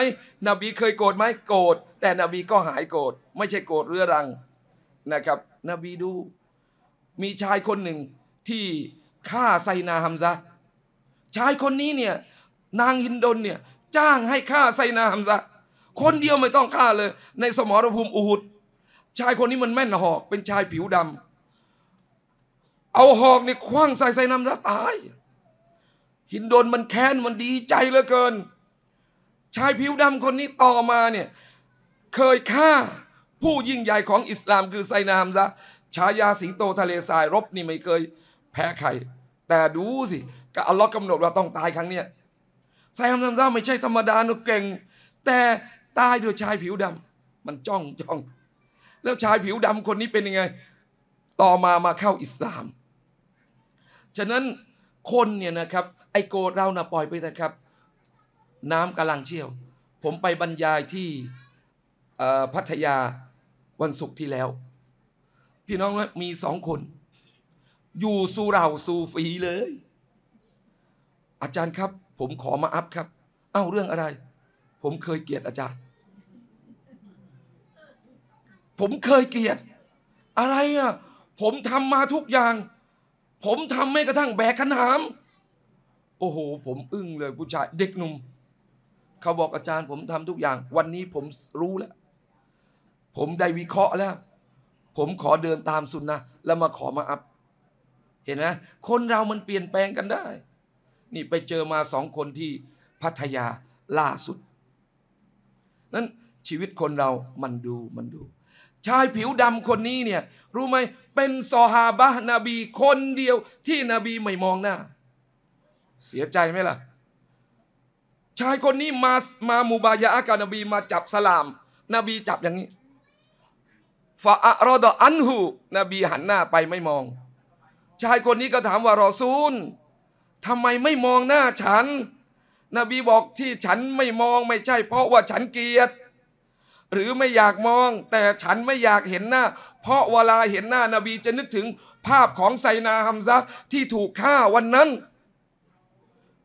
นบีเคยโกรธไหมโกรธ แต่นบีก็หายโกรธ ไม่ใช่โกรธเรื้อรัง นะครับ นบีดู มีชายคนหนึ่งที่ฆ่าไซนาฮัมซาชายคนนี้เนี่ยนางฮินดนเนี่ยจ้างให้ฆ่าไซนาฮัมซาคนเดียวไม่ต้องฆ่าเลย ในสมรภูมิอูฮุดชายคนนี้มันแม่นหอกเป็นชายผิวดำเอาหอกนี่คว้างใส่ใส่น้ำแล้วตาย หินโดนมันแค้น มันดีใจเหลือเกิน ชายผิวดำคนนี้ต่อมาเนี่ยเคยฆ่าผู้ยิ่งใหญ่ของอิสลามคือไซนามซะชายาสิงโตทะเลทรายรบ นี่ไม่เคยแพ้ใครแต่ดูสิก็อัลลอฮ์กำหนดว่าต้องตายครั้งเนี้ยไซนามซะไม่ใช่ธรรมดาหนุเก่ง แต่ตายด้วยชายผิวดำมันจ้องจ้องแล้วชายผิวดำคนนี้เป็นยังไง ต่อมามาเข้าอิสลาม ฉะนั้นคนเนี่ยนะครับ ไอโกรเรานะปล่อยไปนะครับ น้ำกาลังเชี่ยว ผมไปบรรยายที่พัทยาวันศุกร์ที่แล้ว พี่น้องมีสองคน อยู่สูเราสูฝีเลย อาจารย์ครับผมขอมาอัพครับ เอ้าเรื่องอะไร ผมเคยเกลียดอาจารย์ผมเคยเกลียดอะไรอ่ะผมทำมาทุกอย่าง ผมทำไม่กระทั่งแบกขนาม โอ้โหผมอึ้งเลยผู้ชายเด็กหนุ่มเขาบอกอาจารย์ ผมทำทุกอย่าง วันนี้ผมรู้แล้ว ผมได้วิเคราะห์แล้ว ผมขอเดินตามสุนนะแล้วมาขอมาอัพเห็นไหมคนเรามันเปลี่ยนแปลงกันได้ นี่ไปเจอมาสองคนที่พัทยาล่าสุด นั้นชีวิตคนเรามันดูมันดูชายผิวดำคนนี้เนี่ยรู้ไหมเป็นซอฮาบะนบีคนเดียวที่นบีไม่มองหน้า เสียใจไหมล่ะ ชายคนนี้มามามูบายะกับนบีมาจับสลามนบีจับอย่างนี้ฟะอะรอดอันหูนบีหันหน้าไปไม่มอง ชายคนนี้ก็ถามว่ารอซูลทำไมไม่มองหน้าฉันนบีบอกที่ฉันไม่มองไม่ใช่เพราะว่าฉันเกลียดหรือไม่อยากมองแต่ฉันไม่อยากเห็นหน้า เพราะเวลาเห็นหน้านบีจะนึกถึงภาพของไซนาฮัมซะที่ถูกฆ่าวันนั้น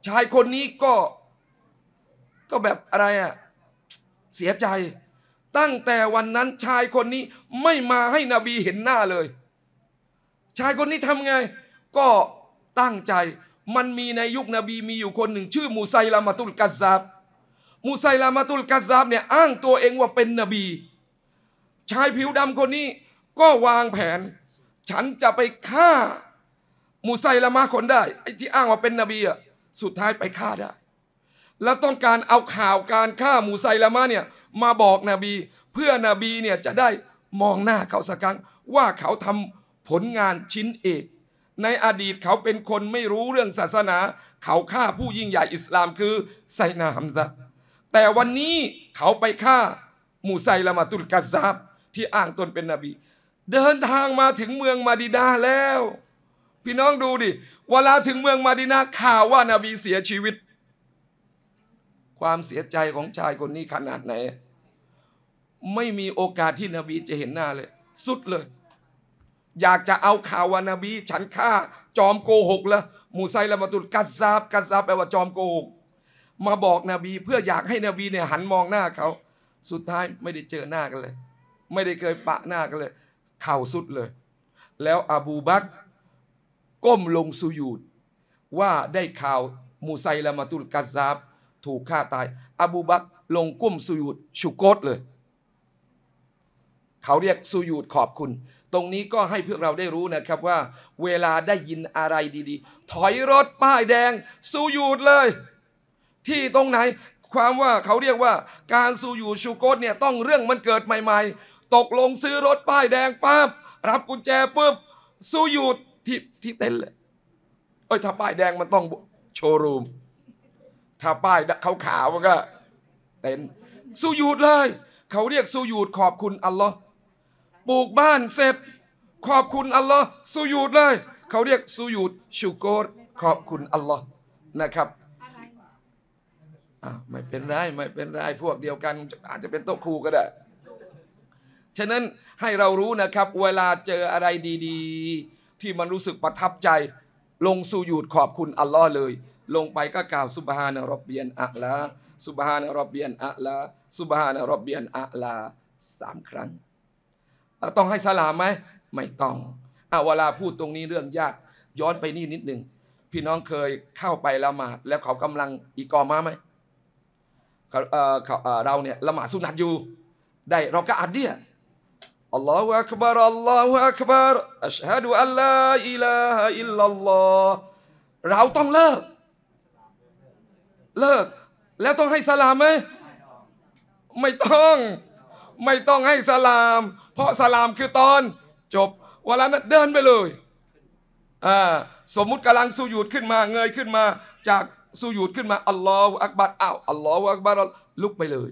ชายคนนี้ก็ก็แบบอะไรอะเสียใจตั้งแต่วันนั้นชายคนนี้ไม่มาให้นบีเห็นหน้าเลย ชายคนนี้ทำไง ก็ตั้งใจ มันมีในยุคนบีมีอยู่คนหนึ่ง ชื่อมูไซลามาตุลกัสซับมูไซลามาตุลกาซาบเนี่ยอ้างตัวเองว่าเป็นนบีชายผิวดำคนนี้ ก็วางแผน ฉันจะไปฆ่ามูไซลามาคนได้ไอ้ที่อ้างว่าเป็นนบีอ่ะสุดท้ายไปฆ่าได้ แล้วต้องการเอาข่าวการฆ่ามูไซลามาเนี่ยมาบอกนบี เพื่อนบีเนี่ยจะได้มองหน้าเขาสักครั้งว่าเขาทำผลงานชิ้นเอก ในอดีตเขาเป็นคนไม่รู้เรื่องศาสนา เขาฆ่าผู้ยิ่งใหญ่อิสลามคือไซนาฮัมซะแต่วันนี้เขาไปฆ่ามูไซละมาตุลกาซับที่อ้างตนเป็นนบี เดินทางมาถึงเมืองมาดินาแล้ว พี่น้องดูดิ เวลาถึงเมืองมาดินาข่าวว่านาบีเสียชีวิต ความเสียใจของชายคนนี้ขนาดไหน ไม่มีโอกาสที่นบีจะเห็นหน้าเลย สุดเลย อยากจะเอาข่าวว่านาบี ฉันฆ่า จอมโกหกแล้วมูไซละมาตุลกัซซบกัซซบแปลว่าจอมโกหกมาบอกนบีเพื่ออยากให้นบีเนี่ยหันมองหน้าเขา สุดท้ายไม่ได้เจอหน้ากันเลย ไม่ได้เคยปะหน้ากันเลยเข่าสุดเลย แล้วอบูบักก้มลงสุยูดว่าได้ข่าวมูไซลามาตุลกาซาบถูกฆ่าตาย อบูบักลงก้มสุยูดชุกโกตเลย เขาเรียกสุยูดขอบคุณ ตรงนี้ก็ให้พวกเราได้รู้นะครับว่า เวลาได้ยินอะไรดี ๆ ถอยรถป้ายแดงสุยูดเลยที่ตรงไหน ความว่าเขาเรียกว่าการสูอยู่ชูโกตเนี่ยต้องเรื่องมันเกิดใหม่ๆ ตกลงซื้อรถป้ายแดงปั๊บรับกุญแจปุ๊บสู้อยู่ที่ที่เต็นเลยเอ้ยถ้าป้ายแดงมันต้องโชว์รูม ถ้าป้ายเขาขาวมันก็เต็นซสู้อยู่เลยเขาเรียกสู้อยู่ขอบคุณอัลลอฮ์ปลูกบ้านเสร็จ ขอบคุณอัลลอฮ์สู้อยู่เลยเขาเรียกสู้อยู่ชูโกตขอบคุณอัลลอฮ์นะครับอ้าวไม่เป็นไรไม่เป็นไรพวกเดียวกัน อาจจะเป็นโต๊ะครูก็ได้ฉะนั้นให้เรารู้นะครับ เวลาเจออะไรดีๆ ที่มันรู้สึกประทับใจ ลงสู่หยุดขอบคุณอัลลอฮ์เลย ลงไปก็กล่าวสุบฮานะรบเบียนอัลาสุบฮานะรบเบียนอัลาสุบฮานะรบเบียนอัลาสามครั้งต้องให้สลามไหมไม่ต้องอาเวลาพูดตรงนี้เรื่องยากย้อนไปนี่นิดหนึ่งพี่น้องเคยเข้าไปละหมาดแล้วเขากำลังอีกอมาไหมเราเนี่ยละหมาดสุนัตอยู่ ได้เราก็อัดเนี่ยอัลลอฮฺอักบาร์อัลลอฮฺอักบาร์อัชฮะดุอัลลอฮฺอิลาฮอิลลัลลอฮเราต้องเลิก เลิก แล้วต้องให้สลามไหมไม่ต้อง ไม่ต้องให้สลาม เพราะสลามคือตอนจบเวลานั้นเดินไปเลยอ่าสมมุติกำลังสูญุดขึ้นมา เงยขึ้นมา จากสูยดขึ้นมาอัลลอฮฺอักบัรอ้าวอัลลอฮฺอักบัรลุกไปเลย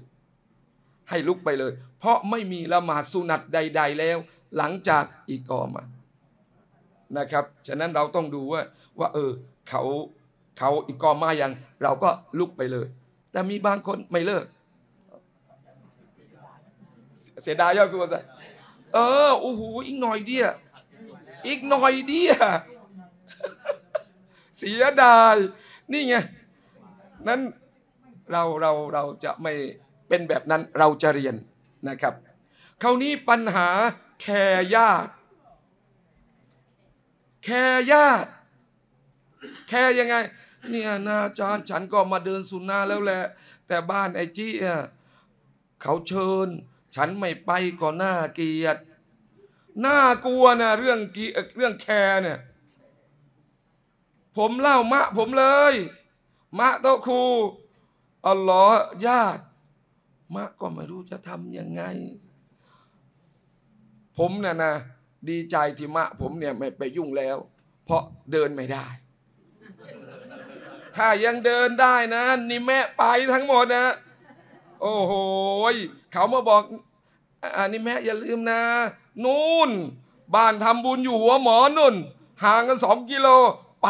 ให้ลุกไปเลย เพราะไม่มีละหมาดสุนัตใด ๆแล้ว หลังจากอีกอมานะครับฉะนั้นเราต้องดูว่าว่า เออเขาเขาอีกอมาอย่างเราก็ลุกไปเลย แต่มีบางคนไม่เลิก เสียดายยอดคุณว่าเออโอ้โหอีกหน่อยเดียอีกหน่อยเดียเสียดายนี่ไง นั้นเราเราเราจะไม่เป็นแบบนั้นเราจะเรียนนะครับคราวนี้ปัญหาแคร์ญาติแคร์ญาติแคร์ยังไงเนี่ยนะาจารย์ฉันก็มาเดินสุนาแล้วแหละ แต่บ้านไอจี้ เขาเชิญ ฉันไม่ไปก็น่าเกียดน่ากลัวนะเรื่องเรื่องแคร์เนี่ยผมเล่ามะผมเลย มะโตครูอัลลอฮ์ญาติ มะก็ไม่รู้จะทำยังไง ผมเนี่ยนะดีใจที่มะผมเนี่ยไม่ไปยุ่งแล้ว เพราะเดินไม่ได้ ถ้ายังเดินได้นะ นี่แม่ไปทั้งหมดนะโอ้โหเขามาบอกอันนี้แม่อย่าลืมนะ นู่นบ้านทำบุญอยู่หัวหมอนุ่นห่างกันสองกิโลไป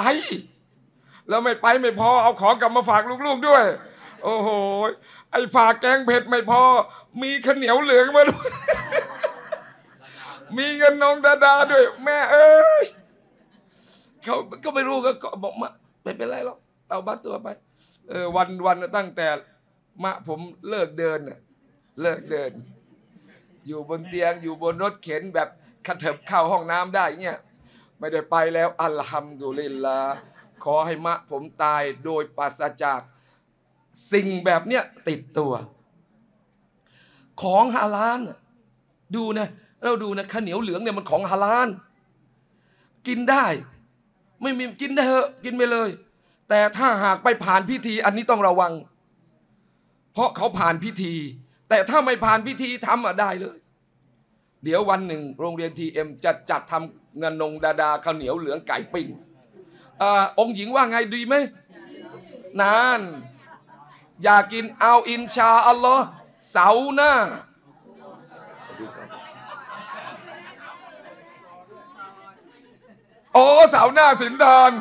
แล้วไม่ไปไม่พอเอาของกลับมาฝากลูกๆด้วย โอ้โห ไอ้ฝากแกงเผ็ดไม่พอ มีข้าวเหนียวเหลืองมาด้วย มีเงินนองดาดาด้วย แม่เอ้ยเขาก็ไม่รู้ก็บอกมาไม่เป็นไรหรอก เอาบัตรตัวไป เออ วันวันตั้งแต่มะผมเลิกเดินเลิกเดิน อยู่บนเตียงอยู่บนรถเข็นแบบขัเถิบเข้าห้องน้ำได้เงี้ยไม่ได้ไปแล้วอัลฮัมดุลิลลาขอให้มะผมตายโดยปราศจาก สิ่งแบบเนี้ยติดตัว ของฮาลาลดูนะเราดูนะข้าวเหนียวเหลืองเนี่ยมันของฮาลาลกินได้ ไม่มีกินได้เหอะกินไปเลย แต่ถ้าหากไปผ่านพิธี อันนี้ต้องระวัง เพราะเขาผ่านพิธี แต่ถ้าไม่ผ่านพิธีทำอะได้เลยเดี๋ยววันหนึ่งโรงเรียนทีเอ็มจะจัดทำเงินนงดาดาข้าวเหนียวเหลืองไก่ปิ้งอองค์หญิงว่าไงดีไหม นาน อยากกินเอาอินชาอัลลอฮ์เสาหน้า โอ้ เสาหน้าสินทาน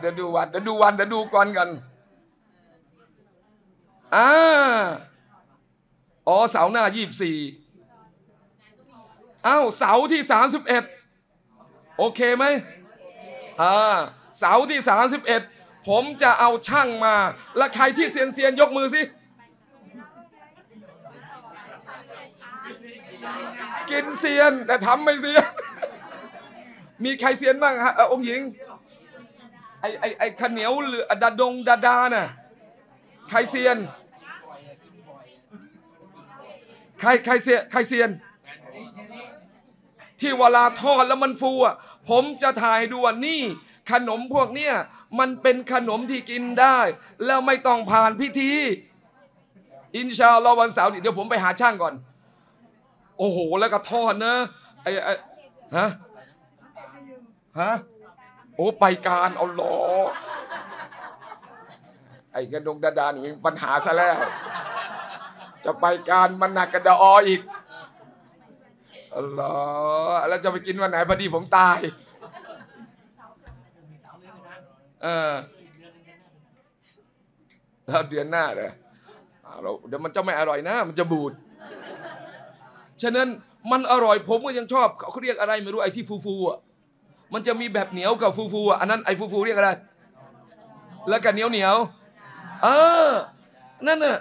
เดี๋ยวดูวันเดี๋ยวดูวันเดี๋ยวดูก่อนกันอ่าอ๋อเสาหน้ายี่สิบสี่อ้าวเสาที่ 31 โอเคไหมอ่าเสาที่ 31 ผมจะเอาช่างมา และใครที่เซียนเซียนยกมือสิ กินเซียนแต่ทำไม่เซียน มีใครเซียนบ้างฮะองค์หญิง ไอไอไอขเหนียว หรือดาดง ดาดาน่ะใครเซียนใครใครเซียนใครเซียนที่เวลาทอดแล้วมันฟู ผมจะถ่ายดูว่านี่ ขนมพวกเนี้ยมันเป็นขนมที่กินได้ แล้วไม่ต้องผ่านพิธี อินชาอัลลอ์วันเสาร์เดี๋ยวผมไปหาช่างก่อน โอ้โหแล้วก็ทอดนะไอ้ไอ้ฮะฮะโอ้ไปการเอาหลอ ไอ้กระดงดาดานมีปัญหาซะแล้ว จะไปการมันหนักกระดออีกอัลลอฮ์แล้วจะไปกินวันไหนพอดีผมตายเออแล้วเดือนหน้าเลยเราเดี๋ยวมันจะไม่อร่อยนะ มันจะบูดฉะนั้นมันอร่อยผมก็ยังชอบ เขาเรียกอะไร ไม่รู้ไอ้ที่ฟูฟูอ่ะมันจะมีแบบเหนียวกับฟูฟูอ่ะอันนั้นไอ้ฟูฟูเรียกอะไรแล้วกับเหนียวเหนียวเออนั่นน่ะ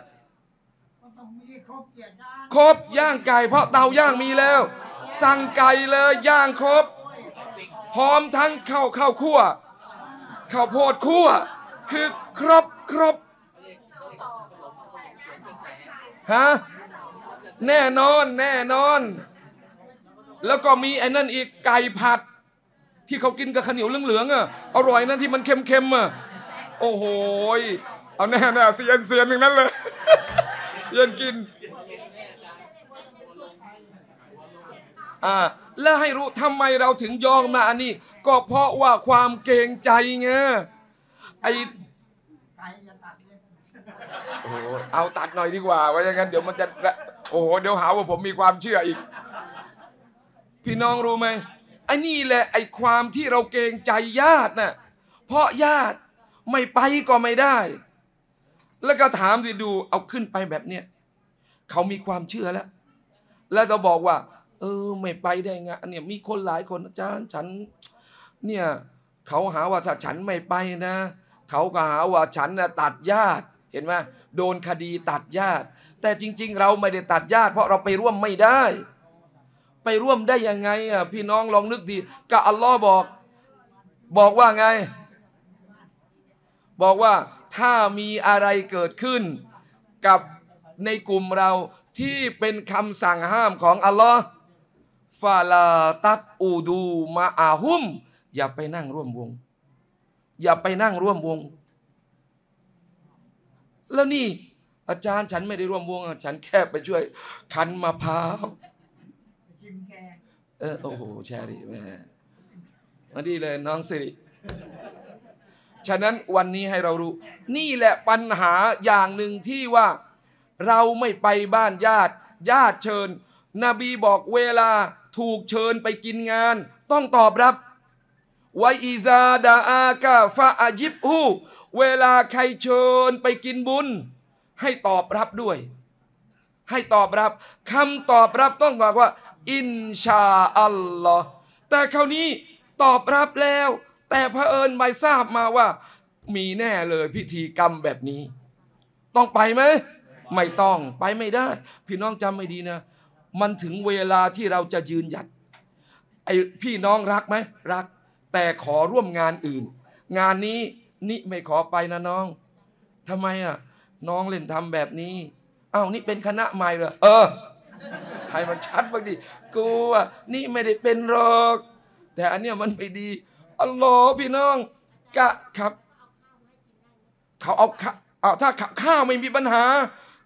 ครบย่างไก่ เพราะเตาย่างมีแล้ว สั่งไก่เลยย่างครบ พร้อมทั้งข้าวข้าวคั่วข้าวโพดคั่ว คือครบครบฮะแน่นอน แน่นอน แล้วก็มีไอ้นั่นอีกไก่ผัด ที่เขากินกับข้าวเหนียวเหลืองๆอ่ะอร่อยนั่นที่มันเค็มๆอ่ะโอ้โหเอาแน่ๆเสียนเสียนหนึ่งนั้นเลย เสียนกินอ่าและให้รู้ทำไมเราถึงยอมมาอันนี้ก็เพราะว่าความเกรงใจไงไอเอาตัดหน่อยดีกว่าว้ายังั้นเดี๋ยวมันจะ โอ้โหเดี๋ยวหาว่าผมมีความเชื่ออีก พี่น้องรู้ไหมไอ้นี่แหละไอ้ความที่เราเกรงใจญาติน่ะเพราะญาติไม่ไปก็ไม่ได้ แล้วก็ถามดูเอาขึ้นไปแบบเนี้ยเขามีความเชื่อแล้ว แล้วจะบอกว่าเออไม่ไปได้ไงเนี่ยมีคนหลายคนอาจารย์ฉันเนี่ยเขาหาว่าถ้าฉันไม่ไปนะ เขาก็หาว่าฉันนะตัดญาติเห็นไหมโดนคดีตัดญาติ แต่จริง ๆ เราไม่ได้ตัดญาติ เพราะเราไปร่วมไม่ได้ ไปร่วมได้ยังไงอ่ะพี่น้องลองนึกดีกะอัลลอฮ์บอก บอกว่าไง บอกว่าถ้ามีอะไรเกิดขึ้นกับในกลุ่มเราที่เป็นคำสั่งห้ามของอัลลอฮ์ฟาลาตักอูดูมาอาหุม อย่าไปนั่งร่วมวง อย่าไปนั่งร่วมวง แล้วนี่อาจารย์ฉันไม่ได้ร่วมวงฉันแค่ไปช่วยคันมะพร้าวเออโอ้โหแชร์ดิแม่มาดีเลยน้องสิริฉะนั้นวันนี้ให้เรารู้ นี่แหละปัญหาอย่างหนึ่งที่ว่าเราไม่ไปบ้านญาติ ญาติเชิญนบีบอกเวลาถูกเชิญไปกินงาน ต้องตอบรับวอีซาดาอากาฟาอาจิบฮูเวลาใครเชิญไปกินบุญ ให้ตอบรับด้วย ให้ตอบรับคำตอบรับต้องบอกว่า อินชาอัลลอฮ์แต่คราวนี้ตอบรับแล้ว แต่เผอิญไม่ทราบมาว่า มีแน่เลยพิธีกรรมแบบนี้ ต้องไปไหมไม่ต้องไปไม่ได้ พี่น้องจำไม่ดีนะมันถึงเวลาที่เราจะยืนหยัดไอพี่น้องรักไหมรัก แต่ขอร่วมงานอื่น งานนี้นี่ไม่ขอไปนะน้องทำไมอ่ะน้องเล่นทำแบบนี้อ้าวนี่เป็นคณะใหม่เหรอเออให้มันชัดบ้างดิกูอ่ะนี่ไม่ได้เป็นหรอกแต่อันเนี้ยมันไม่ดีอัลลอฮพี่น้องกะครับ เขาเอาข้าวถ้าข้าวไม่มีปัญหา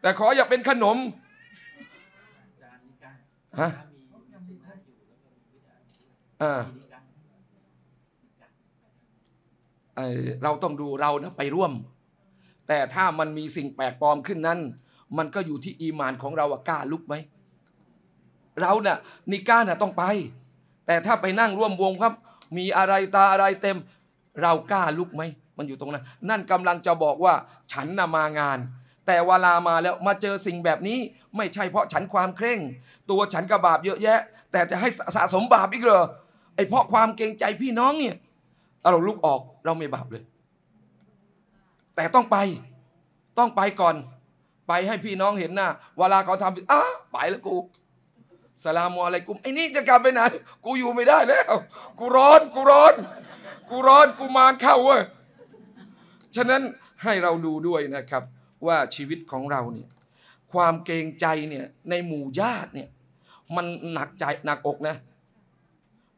แต่ขออย่าเป็นขนมฮะอ่าเราต้องดูเรานะไปร่วม แต่ถ้ามันมีสิ่งแปลกปลอมขึ้นนั้น มันก็อยู่ที่ อีมานของเราอะกล้าลุกไหม เราเนะ่ะนิก้าน่ะต้องไป แต่ถ้าไปนั่งร่วมวงครับ มีอะไรตาอะไรเต็ม เรากล้าลุกไหม มันอยู่ตรงนั้น นั่นกำลังจะบอกว่า ฉันน่ะมางานแต่เวลามาแล้วมาเจอสิ่งแบบนี้ไม่ใช่เพราะฉันความเคร่ง ตัวฉันกับบาปเยอะแยะ แต่จะให้สะสมบาปอีกเหรอไอเพราะความเกรงใจพี่น้องเนี่ยเราลุกออกเราไม่บาปเลย แต่ต้องไปต้องไปก่อน ไปให้พี่น้องเห็นหน้าเวลาเขาทำอ้าไปแล้วกูสลามอะไรกูไอ้นี่จะกลับไปไหนกูอยู่ไม่ได้แล้วกูร้อนกูร้อนกูร้อนกูมานเข้าเว้ยฉะนั้นให้เราดูด้วยนะครับว่าชีวิตของเราเนี่ยความเกรงใจเนี่ยในหมู่ญาติเนี่ยมันหนักใจหนักอกนะ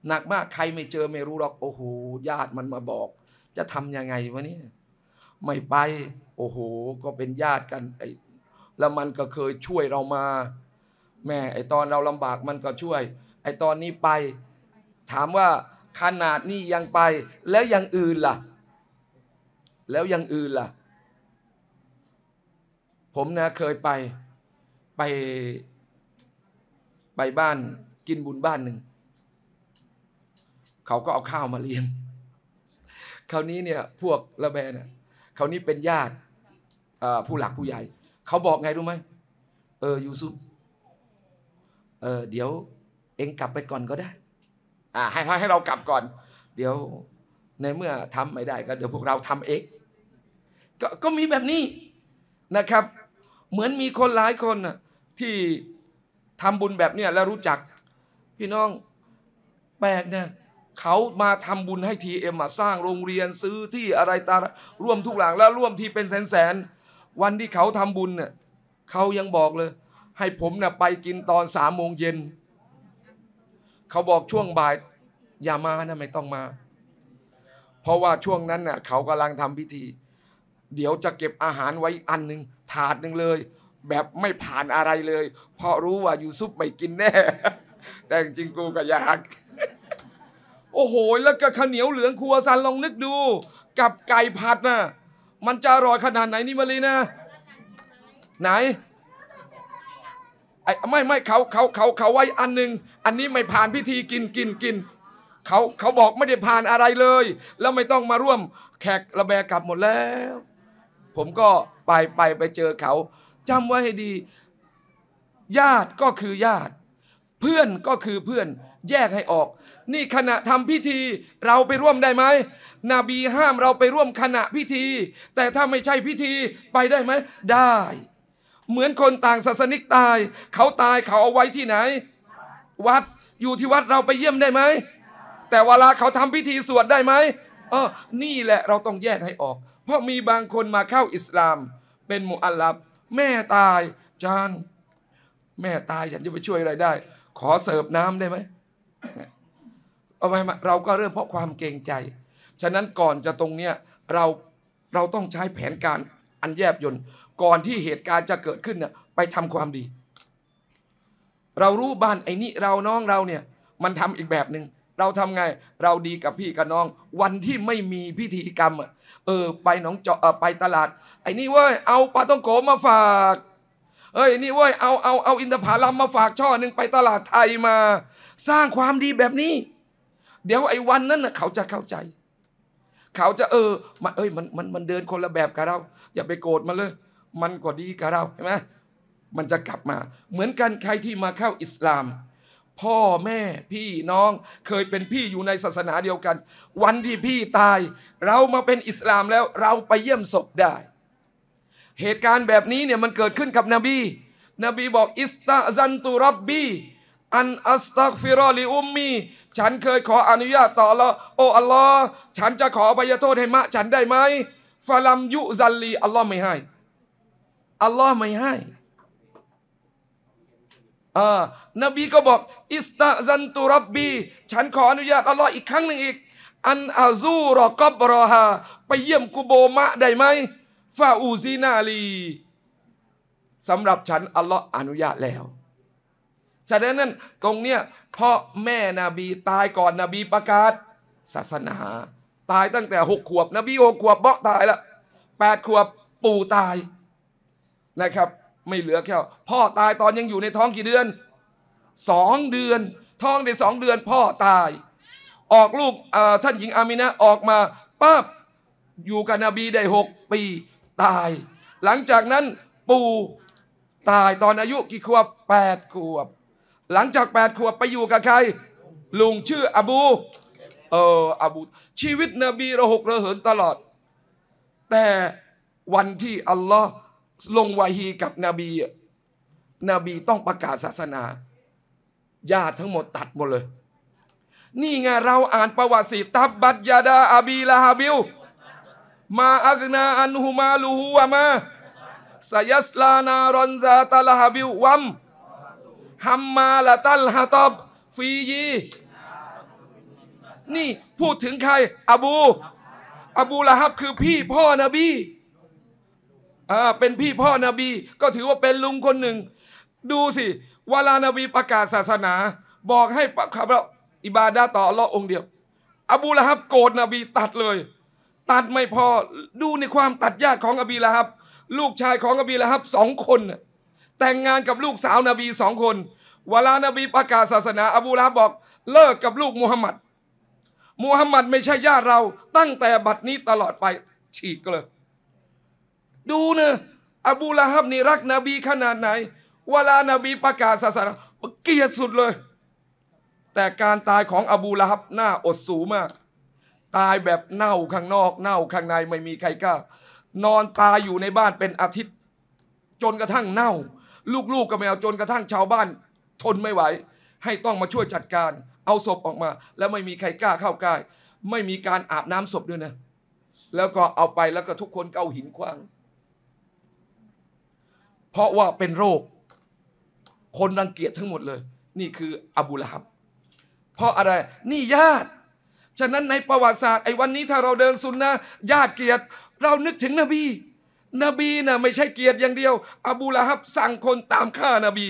หนักมากใครไม่เจอไม่รู้หรอกโอ้โหญาติมันมาบอก จะทำยังไงวะเนี่ยไม่ไปโอ้โหก็เป็นญาติกันไอ้แล้วมันก็เคยช่วยเรามา แม่ไอ้ตอนเราลำบากมันก็ช่วยไอ้ตอนนี้ไป ถามว่าขนาดนี้ยังไป แล้วยังอื่นล่ะ แล้วยังอื่นล่ะผมนะเคยไปไปไปบ้านกินบุญบ้านหนึ่งเขาก็เอาข้าวมาเลี้ยงคราวนี้เนี่ยพวกละแบเนี่ยคราวนี้เป็นญาติผู้หลักผู้ใหญ่ เขาบอกไงรู้ไหมเออยูซุปเออเดี๋ยวเองกลับไปก่อนก็ได้อ่าให้ให้เรากลับก่อน เดี๋ยวในเมื่อทำไม่ได้ ก็ เดี๋ยวพวกเราทำเองกก็มีแบบนี้นะครับเหมือนมีคนหลายคนน่ะที่ทำบุญแบบเนี้ยแล้วรู้จักพี่น้องแปลกเนี่ยเขามาทำบุญให้ทีเอ็มสร้างโรงเรียนซื้อที่อะไรตาร่วมทุกหลังแล้วร่วมทีเป็นแสนแสนวันที่เขาทำบุญเนี่ยเขายังบอกเลย ให้ผมน่ะไปกินตอนสามโมงเย็น เขาบอกช่วงบ่ายอย่ามานะไม่ต้องมา เพราะว่าช่วงนั้นน่ะเขากำลังทำพิธีเดี๋ยวจะเก็บอาหารไว้อันหนึ่งถาดหนึ่งเลย แบบไม่ผ่านอะไรเลย เพราะรู้ว่ายูซุปไม่กินแน่แต่จริงกูก็อยากโอ้โห แล้วก็ข้าวเหนียวเหลืองครัวซันลองนึกดูกับไก่ผัดนะ่ะมันจะอร่อยขนาดไหนนี่มาลีนะไหน ไม่ไม่เขาเขาเขาเขาไว้อันหนึ่งอันนี้ไม่ผ่านพิธีกินกินกินเขาเขาบอกไม่ได้ผ่านอะไรเลย แล้วไม่ต้องมาร่วม แขกระแบกลับหมดแล้วผมก็ไปไปไปเจอเขาจำไว้ให้ดี ญาติก็คือญาติ เพื่อนก็คือเพื่อนแยกให้ออก นี่ขณะทำพิธีเราไปร่วมได้ไหมนบีห้ามเราไปร่วมขณะพิธี แต่ถ้าไม่ใช่พิธีไปได้ไหมได้ เหมือนคนต่างศาสนิกตาย เขาตายเขาเอาไว้ที่ไหน วัดอยู่ที่วัดเราไปเยี่ยมได้ไหม แต่เวลาเขาทำพิธีสวดได้ไหมเออนี่แหละเราต้องแยกให้ออกพราะมีบางคนมาเข้าอิสลาม เป็นมุอัลลับแม่ตาย จาน แม่ตายฉันจะไปช่วยอะไรได้ ขอเสิร์ฟน้ำได้ไหมเอาไว้มาเราก็เริ่มเพราะความเกรงใจ ฉะนั้นก่อนจะตรงเนี้ยเราเราต้องใช้แผนการอันแยบยนต์ก่อนที่เหตุการณ์จะเกิดขึ้นเนี่ยไปทำความดี เรารู้บ้านไอ้นี่เราน้องเราเนี่ยมันทำอีกแบบหนึง่งเราทำไง เราดีกับพี่กับน้อง วันที่ไม่มีพิธีกรรมเออ ไปหนองเจาะไปตลาด ไอ้นี่เว้ยเอาปลาต้องโกมาฝากเอ้ยนี่เว้ยเอาเอาเอาอินทผลัมมาฝากช่อหนึ่งไปตลาดไทยมา สร้างความดีแบบนี้ เดี๋ยวไอ้วันนั้นเขาจะเข้าใจ เขาจะเออมันเอ้ยมันมันมันเดินคนละแบบกับเรา อย่าไปโกรธมันเลย มันกว่าดีกับเราใช่ไหมมันจะกลับมา เหมือนกันใครที่มาเข้าอิสลามพ่อแม่พี่น้องเคยเป็นพี่อยู่ในศาสนาเดียวกัน วันที่พี่ตาย เรามาเป็นอิสลามแล้วเราไปเยี่ยมศพได้ เหตุการณ์แบบนี้เนี่ย มันเกิดขึ้นกับนบี นบีบอก อิสตาซันตุรับบีอัน อัสตักฟิรอลิอุมมี ฉันเคยขออนุญาตต่อละโออัลลอฮ์ฉันจะขอพยโทษให้มะฉันได้ไหมฟาลัมยุซัลลีอัลลอฮ์ไม่ให้อัลลอฮ์ไม่ให้นบีก็บอก อิสตาซันตุรับบี ฉันขออนุญาตอัลลอฮ์อีกครั้งหนึ่งอีก อันอาซูรอกอบรอฮาไปเยี่ยมกูโบมะได้ไหมฟาอูซีนาลีสำหรับฉัน อัลลอฮ์อนุญาตแล้วแสดงนั้น ตรงเนี้ยพ่อแม่นบีตายก่อนนบีประกาศ ศาสนา ตายตั้งแต่หกขวบ นบีหกขวบเบาะตายละแปดขวบปู่ตายนะครับไม่เหลือแค่พ่อตายตอนยังอยู่ในท้องกี่เดือนสองเดือน ท้องได้สองเดือนพ่อตาย ออกลูกท่านหญิงอามินะออกมาปั๊บอยู่กับนบีได้หกปีตาย หลังจากนั้นปู่ตายตอนอายุกี่ขวบแปดขวบหลังจากแปดขวบไปอยู่กับใครลุงชื่ออบูเอออบู ชีวิตนบีระหกระเหินตลอด แต่วันที่อัลลอฮ์ลงวาฮีกับนบีนบีต้องประกาศศาสนาญาติทั้งหมดตัดหมดเลย นี่ไงเราอ่านประวัติสิตับบัตยาดาอาบีลาฮาบิลมาอักนาอันหุมาลูฮุวามาสยัสลานารอนซาตาลาฮาบิลวัมฮัมมาละตัลฮะตอบฟียี นี่พูดถึงใคร อบู อบูลาฮับคือพี่พ่อนบีอ่าเป็นพี่พ่อนบีก็ถือว่าเป็นลุงคนหนึ่ง ดูสิเวลานบีประกาศศาสนา บอกให้ขับเราอิบาดาต่อลอองเดียวอบูละฮับโกรธนบีตัดเลย ตัดไม่พอดูในความตัดญาติของอบีละฮับลูกชายของอบีละฮับสองคน แต่งงานกับลูกสาวนบีสองคนเวลานบีประกาศศาสนา อบูละฮับบอกเลิกกับลูกมูฮัมหมัดมูฮัมหมัดไม่ใช่ญาติเรา ตั้งแต่บัดนี้ตลอดไปฉีกเลยดูนะอบูละฮับนี่รักนบีขนาดไหน เวลานบีประกาศศาสนาเกียดสุดเลย แต่การตายของอบูละฮับน่าอดสูมาก ตายแบบเน่าข้างนอกเน่าข้างในไม่มีใครกล้า นอนตายอยู่ในบ้านเป็นอาทิตย์ จนกระทั่งเน่า ลูกๆกก็ไม่เอาจนกระทั่งชาวบ้าน ทนไม่ไหว ให้ต้องมาช่วยจัดการ เอาศพออกมา แล้วไม่มีใครกล้าเข้าใกล้ ไม่มีการอาบน้ำศพด้วยนะแล้วก็เอาไปแล้วก็ทุกคนเกาหินคว้างเพราะว่าเป็นโรค คนรังเกียจทั้งหมดเลย นี่คือ อบูละฮับ เพราะอะไร นี่ญาติฉะนั้นในประวัติศาสตร์ไอ้วันนี้ถ้าเราเดินซุนนะญาติเกียรติเรานึกถึงนบี นบีนะไม่ใช่เกียรติอย่างเดียว อบูละฮับสั่งคนตามฆ่านบี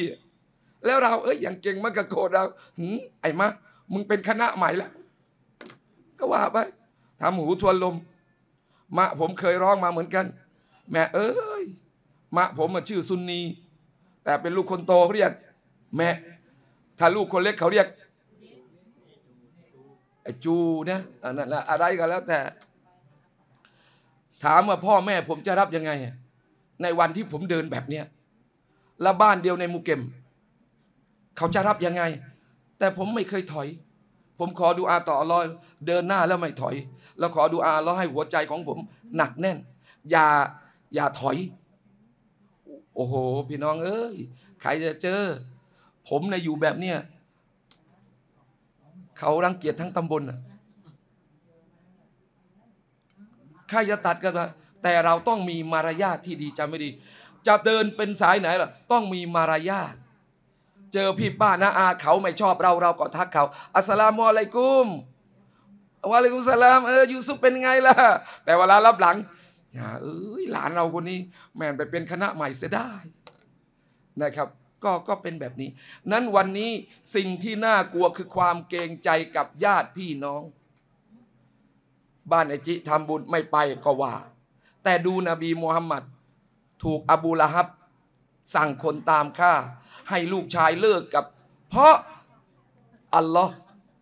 แล้วเราเอ้ยอย่างเก่งมากกะโกรธเราหืมไอ้มะ มึงเป็นคณะใหม่แล้วก็ว่าไปทำหูทวนลมมะผมเคยร้องมาเหมือนกัน แม่เอ้ยมะผมมาชื่อซุนนี แต่เป็นลูกคนโตเขาเรียก แม่ถ้าลูกคนเล็กเขาเรียกไอจูนะนั่นะอะไรกันแล้วแต่ ถามว่าพ่อแม่ผมจะรับยังไง ในวันที่ผมเดินแบบเนี้ยและบ้านเดียวในมูเกมเขาจะรับยังไง แต่ผมไม่เคยถอย ผมขอดูอาต่อออยเดินหน้าแล้วไม่ถอย แล้วขอดูอาแล้วให้หัวใจของผม หนักแน่นอย่าอย่าถอยโอ้โหพี่น้องเอ้ยใครจะเจอ ผมในอยู่แบบเนี้ยเขารังเกียจทั้งตำบลนะข้าจะตัดกันแต่เราต้องมีมารยาทที่ดีจำไม่ดี จะเดินเป็นสายไหนล่ะต้องมีมารยาทเจอพี่ป้านาอาเขาไม่ชอบเราเราก็ทักเขาอัสสลามุอะลัยกุมวะลัยกุมสลาม เออยูซุปเป็นไงล่ะแต่เวลารับหลังอย่าเอ้ยหลานเราคนนี้ แม่นไปเป็นคณะใหม่เสียได้นะครับ ก็ก็เป็นแบบนี้ นั้นวันนี้สิ่งที่น่ากลัวคือความเกรงใจกับญาติพี่น้อง บ้านไอจิทำบุญไม่ไปก็ว่า แต่ดูนบีมูฮัมมัด ถูกอบูละฮับ สั่งคนตามฆ่า ให้ลูกชายเลิกกับ เพราะ อัลลอฮ์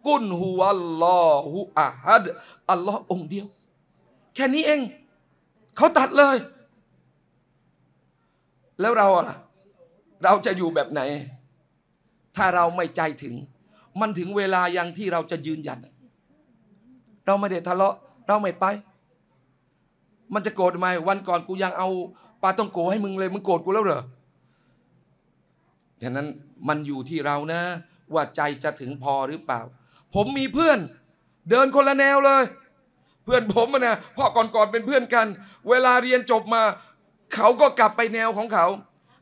กุนฮุวัลลอฮุอะฮัด อัลลอฮ์องเดียว แค่นี้เองเขาตัดเลย แล้วเราล่ะ เราจะอยู่แบบไหน ถ้าเราไม่ใจถึง มันถึงเวลายังที่เราจะยืนยันเราไม่ได้ทะเลาะ เราไม่ไป มันจะโกรธไหมวันก่อนกูยังเอาปาต้องโกให้มึงเลย มึงโกรธกูแล้วเหรอฉะนั้นมันอยู่ที่เรานะ ว่าใจจะถึงพอหรือเปล่า ผมมีเพื่อน เดินคนละแนวเลยเพื่อนผมนะพ่อก่อนๆเป็นเพื่อนกัน เวลาเรียนจบมา เขาก็กลับไปแนวของเขา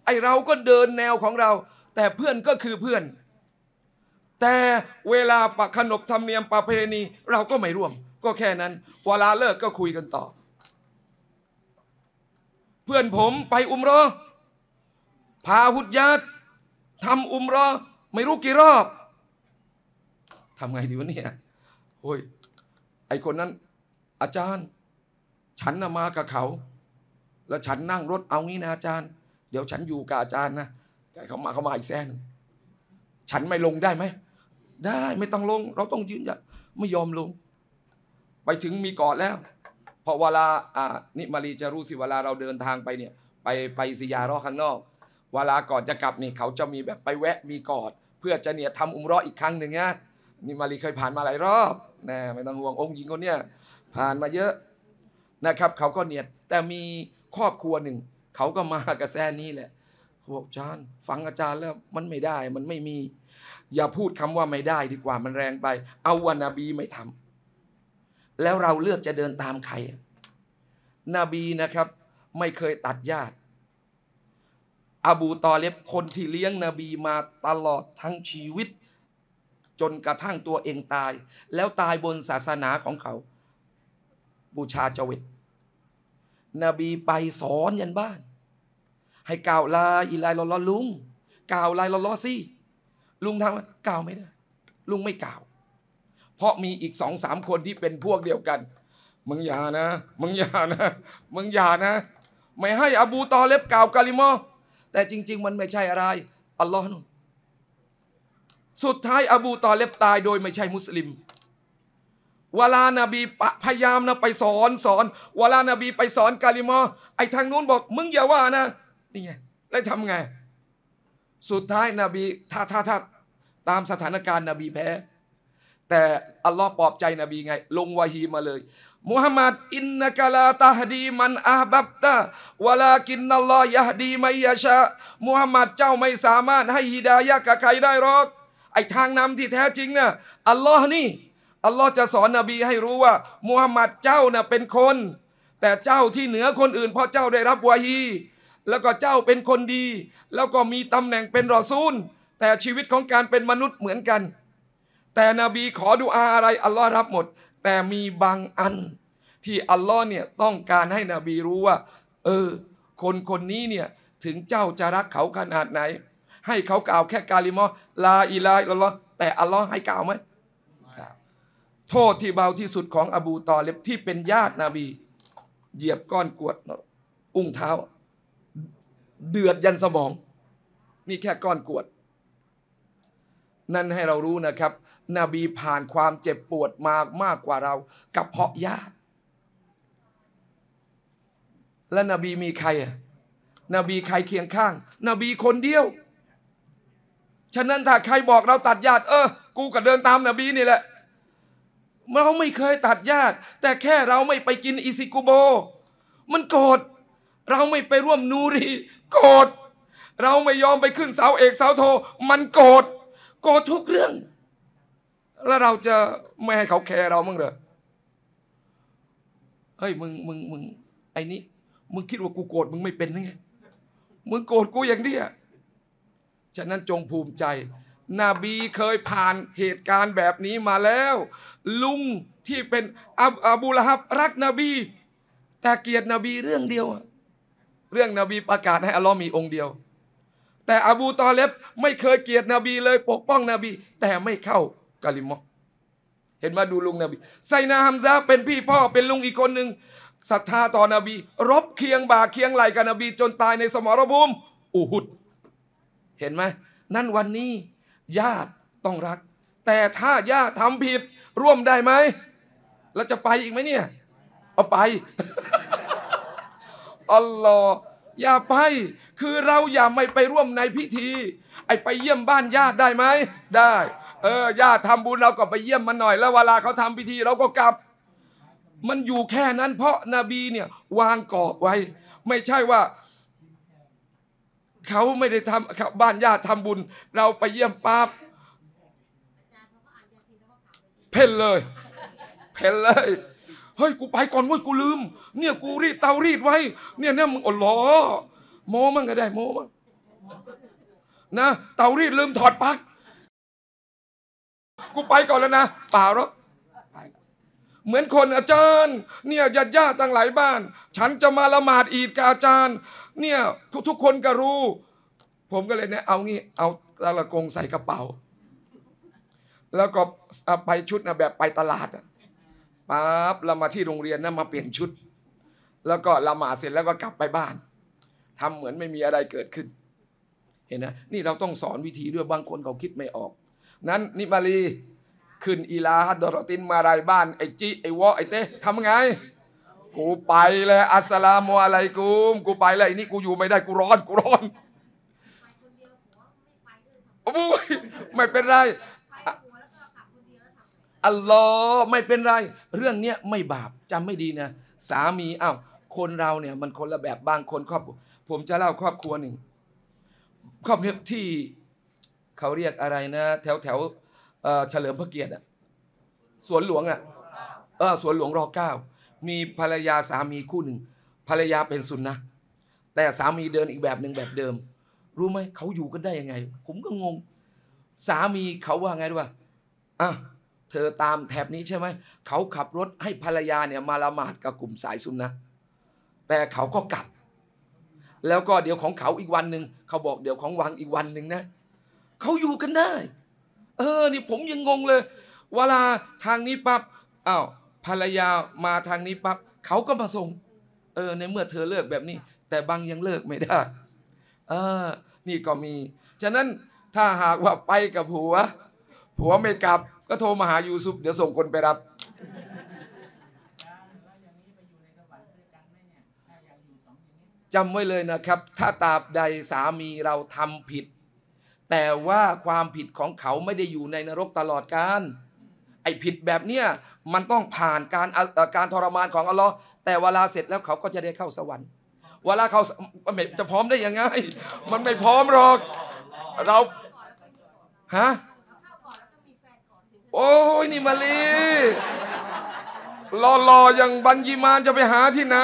ไอเราก็เดินแนวของเรา แต่เพื่อนก็คือเพื่อน แต่เวลาปักขนบธรรมเนียมประเพณี เราก็ไม่ร่วม ก็แค่นั้นเวลาเลิกก็คุยกันต่อเพื่อนผมไปอุมรอพาหุดยัดทำอุมรอไม่รู้กี่รอบทำไงดีวะเนี่ยโอ้ยไอคนนั้นอาจารย์ ฉันนะมากับเขา แล้วฉันนั่งรถเอางี้นะอาจารย์เดี๋ยวฉันอยู่กับอาจารย์นะแต่เขามาเขามาอีกแซนฉันไม่ลงได้ไหมได้ไม่ต้องลง เราต้องยืนยันไม่ยอมลง ไปถึงมีกอดแล้วพอเวลาอ่านิมารีจะรู้สิเวลาเราเดินทางไปเนี่ยไปไปสิยารอข้างนอกเวลาก่อนจะกลับนี่ เขาจะมีแบบไปแวะ มีกอดเพื่อจะเนี่ยทำอุมรออีกครั้งหนึ่งนะนี่มารีเคยผ่านมาหลายรอบนะไม่ต้องห่วงองค์หญิงคนเนี้ยผ่านมาเยอะนะครับ เขาก็เนียดแต่มีครอบครัวหนึ่งเขาก็มากระแสนี้แหละบอกอาจารย์ฟังอาจารย์แล้วมันไม่ได้มันไม่มี อย่าพูดคำว่าไม่ได้ดีกว่ามันแรงไป เอาวานาบีไม่ทำ แล้วเราเลือกจะเดินตามใครนบีนะครับ ไม่เคยตัดญาติอบูตอเลบคนที่เลี้ยงนบีมาตลอดทั้งชีวิต จนกระทั่งตัวเองตาย แล้วตายบนศาสนาของเขาบูชาจเวตนบีไปสอนยันบ้าน ให้กล่าวลาอิลายลอลลุงกล่าวลายลอลอซี่ลุงทำกล่าวไม่ได้ ลุงไม่กล่าว เพราะมีอีกสองสามคนที่เป็นพวกเดียวกัน มึงอย่านะ มึงอย่านะ มึงอย่านะ ไม่ให้อบูตอเล็บกล่าวกาลิมอ แต่จริง ๆ มันไม่ใช่อะไร อัลลอฮ์นุสุดท้ายอบูตอเล็บตาย โดยไม่ใช่มุสลิมวลานาบีพยายามนะไปสอนสอนวลานาบีไปสอนกาลิมอไอทางนู้นบอก มึงอย่าว่านะนี่ไงแล้วทำไง สุดท้ายนาบีถ้าถ้าถ้าตามสถานการณ์ นบีแพ้ แต่อัลลอฮ์ปลอบใจนบีไง ลงวาฮีมาเลย มุฮัมมัดอินนกาลาตาฮดีมันอาบับตาวลากินนัลลอฮยะดีไมยาชะมุฮัมมัดเจ้าไม่สามารถให้ฮิดายะกับใครได้หรอกไอทางนำที่แท้จริงนะ่ะอัลลอฮ์นี่อัลลอฮ์จะสอนนบีให้รู้ว่ามูฮัมหมัดเจ้าน่ะเป็นคน แต่เจ้าที่เหนือคนอื่นเพราะเจ้าได้รับวาฮีแล้วก็เจ้าเป็นคนดี แล้วก็มีตำแหน่งเป็นรอซูล แต่ชีวิตของการเป็นมนุษย์เหมือนกัน แต่นบีขอดุอาอะไร อัลลอฮ์รับหมด แต่มีบางอัน ที่อัลลอฮ์เนี่ยต้องการให้นบีรู้ว่า เออ คนคนนี้เนี่ยถึงเจ้าจะรักเขาขนาดไหน ให้เขากล่าวแค่กาลิมอลาอิลาอัลลอฮ์แต่อัลลอฮ์ให้กล่าวไหมโทษที่เบาที่สุดของอบู ตอเลบที่เป็นญาตินาบีเหยียบก้อนกวด อุ้งเท้า เดือดยันสมอง นี่แค่ก้อนกวด นั่นให้เรารู้นะครับนบีผ่านความเจ็บปวดมากมากกว่าเรากับเพาะญาติ และนบีมีใครอ่ะนบีใครเคียงข้างนบีคนเดียว ฉะนั้นถ้าใครบอกเราตัดญาติเออกูก็เดินตามนบีนี่แหละเราไม่เคยตัดญาติแต่แค่เราไม่ไปกินอิซิกุโบ มันโกรธเราไม่ไปร่วมนูรีโกรธเราไม่ยอมไปขึ้นเสาเอกเสาโท มันโกรธโกรธทุกเรื่อง แล้วเราจะไม่ให้เขาแคร์เรามั้งเหรอเฮ้ยมึงมึงมึงไอ้นี้มึงคิดว่ากูโกรธมึงไม่เป็นไงมึงโกรธกูอย่างเนี้ยฉะนั้นจงภูมิใจนบีเคยผ่านเหตุการณ์แบบนี้มาแล้ว ลุงที่เป็นอับูละฮับรักนบี แต่เกียดนบีเรื่องเดียวเรื่องนบีประกาศให้อัลลอฮ์มีองค์เดียว แต่อบูตอเลบไม่เคยเกียดนบีเลย ปกป้องนบี แต่ไม่เข้ากาลิมอเห็นมาดูลุงนบีไซนาฮัมซาเป็นพี่พ่อเป็นลุงอีกคนหนึ่งศรัทธาต่อนบี รบเคียงบ่าเคียงไหลกับนบีจนตายในสมรภูมิอูฮุดเห็นไหมนั่นวันนี้ญาติต้องรัก แต่ถ้าญาติทำผิดร่วมได้ไหมแล้วจะไปอีกไหมเนี่ยเอาไปอัลลอฮ์อย่าไปคือเราอย่าไม่ไปร่วมในพิธีไอไปเยี่ยมบ้านญาติได้ไหมได้ เออญาติทำบุญเราก็ไปเยี่ยมมันหน่อย แล้วเวลาเขาทำพิธี เราก็กลับ มันอยู่แค่นั้นเพราะนาบีเนี่ยวางกรอบไว้ ไม่ใช่ว่าเขาไม่ได้ทำบ้านญาติทำบุญ เราไปเยี่ยมปั๊บเพ่นเลย เพ่นเลย เฮ้ยกูไปก่อนเว้ยกูลืม เนี่ยกูรีดเตารีดไว้ เนี่ยเนี่ยมึงอ๋อหลอโมมั่งก็ได้โมมั่งนะ เตารีดลืม ถอดปลั๊กกูไปก่อนแล้วนะเปล่าหรอกเหมือนคนอาจารย์ เนี่ยญาติญาติต่างหลายบ้าน ฉันจะมาละหมาดอีดกับอาจารย์เนี่ยทุกคนก็รู้ ผมก็เลยเนี่ยเอางี้เอาตะละกงใส่กระเป๋า แล้วก็ไปชุดนะแบบไปตลาดปั๊บเรามาที่โรงเรียนนะมาเปลี่ยนชุด แล้วก็ละหมาดเสร็จแล้วก็กลับไปบ้าน ทำเหมือนไม่มีอะไรเกิดขึ้น เห็นนะ นี่เราต้องสอนวิธีด้วยบางคนเขาคิดไม่ออก นั้น นิมาลีขึ้นอีลาฮัดดรตินมาไรบ้านไอจิไอวอไอเต้ทำไง กูไปเลยอัสลามุอะลัยกุม กูไปเลยนี่กูอยู่ไม่ได้กูร้อนกูร้อนโอ้ยไม่เป็นไรอัลลอฮ์ไม่เป็นไร เรื่องเนี้ยไม่บาปจำไม่ดีนะ สามีอ้าวคนเราเนี่ย มันคนละแบบบางคนครอบครัวผมจะเล่าครอบครัวหนึ่งครอบครัวที่เขาเรียกอะไรนะ แถวแถวเฉลิมพระเกียรติสวนหลวงอ่ะเออสวนหลวงรอเก้ามีภรรยาสามีคู่หนึ่งภรรยาเป็นสุนนะแต่สามีเดินอีกแบบหนึ่งแบบเดิม รู้ไหมเขาอยู่กันได้ยังไงผมก็งงสามีเขาว่าไงด้วยอ่ะเธอตามแถบนี้ใช่ไหมเขาขับรถให้ภรรยาเนี่ยมาละหมาดกับกลุ่มสายสุนนะแต่เขาก็กลับ แล้วก็เดี๋ยวของเขาอีกวันหนึ่งเขาบอกเดี๋ยวของวังอีกวันหนึ่งนะเขาอยู่กันได้เออ นี่ผมยังงงเลย เวลาทางนี้ปับ๊บอ้าวภรรยามาทางนี้ปับ๊บเขาก็มาส่งเออ ในเมื่อเธอเลิกแบบนี้ แต่บางยังเลิกไม่ได้ เออ นี่ก็มี ฉะนั้นถ้าหากว่าไปกับผัวผัวไม่กลับก็โทรมาหายูซุปเดี๋ยวส่งคนไปรับจำไว้เลยนะครับ ถ้าตาบใดสามีเราทำผิดแต่ว่าความผิดของเขาไม่ได้อยู่ในนรกตลอดกาลไอ้ผิดแบบเนี้ยมันต้องผ่านการการทรมานของอัลลอฮ์แต่เวลาเสร็จแล้วเขาก็จะได้เข้าสวรรค์ เวลาเขาจะพร้อมได้ยังไง มันไม่พร้อมหรอก เราฮะโอ้ยนี่มาลีรอรออย่างบัญญีมานจะไปหาที่ไหน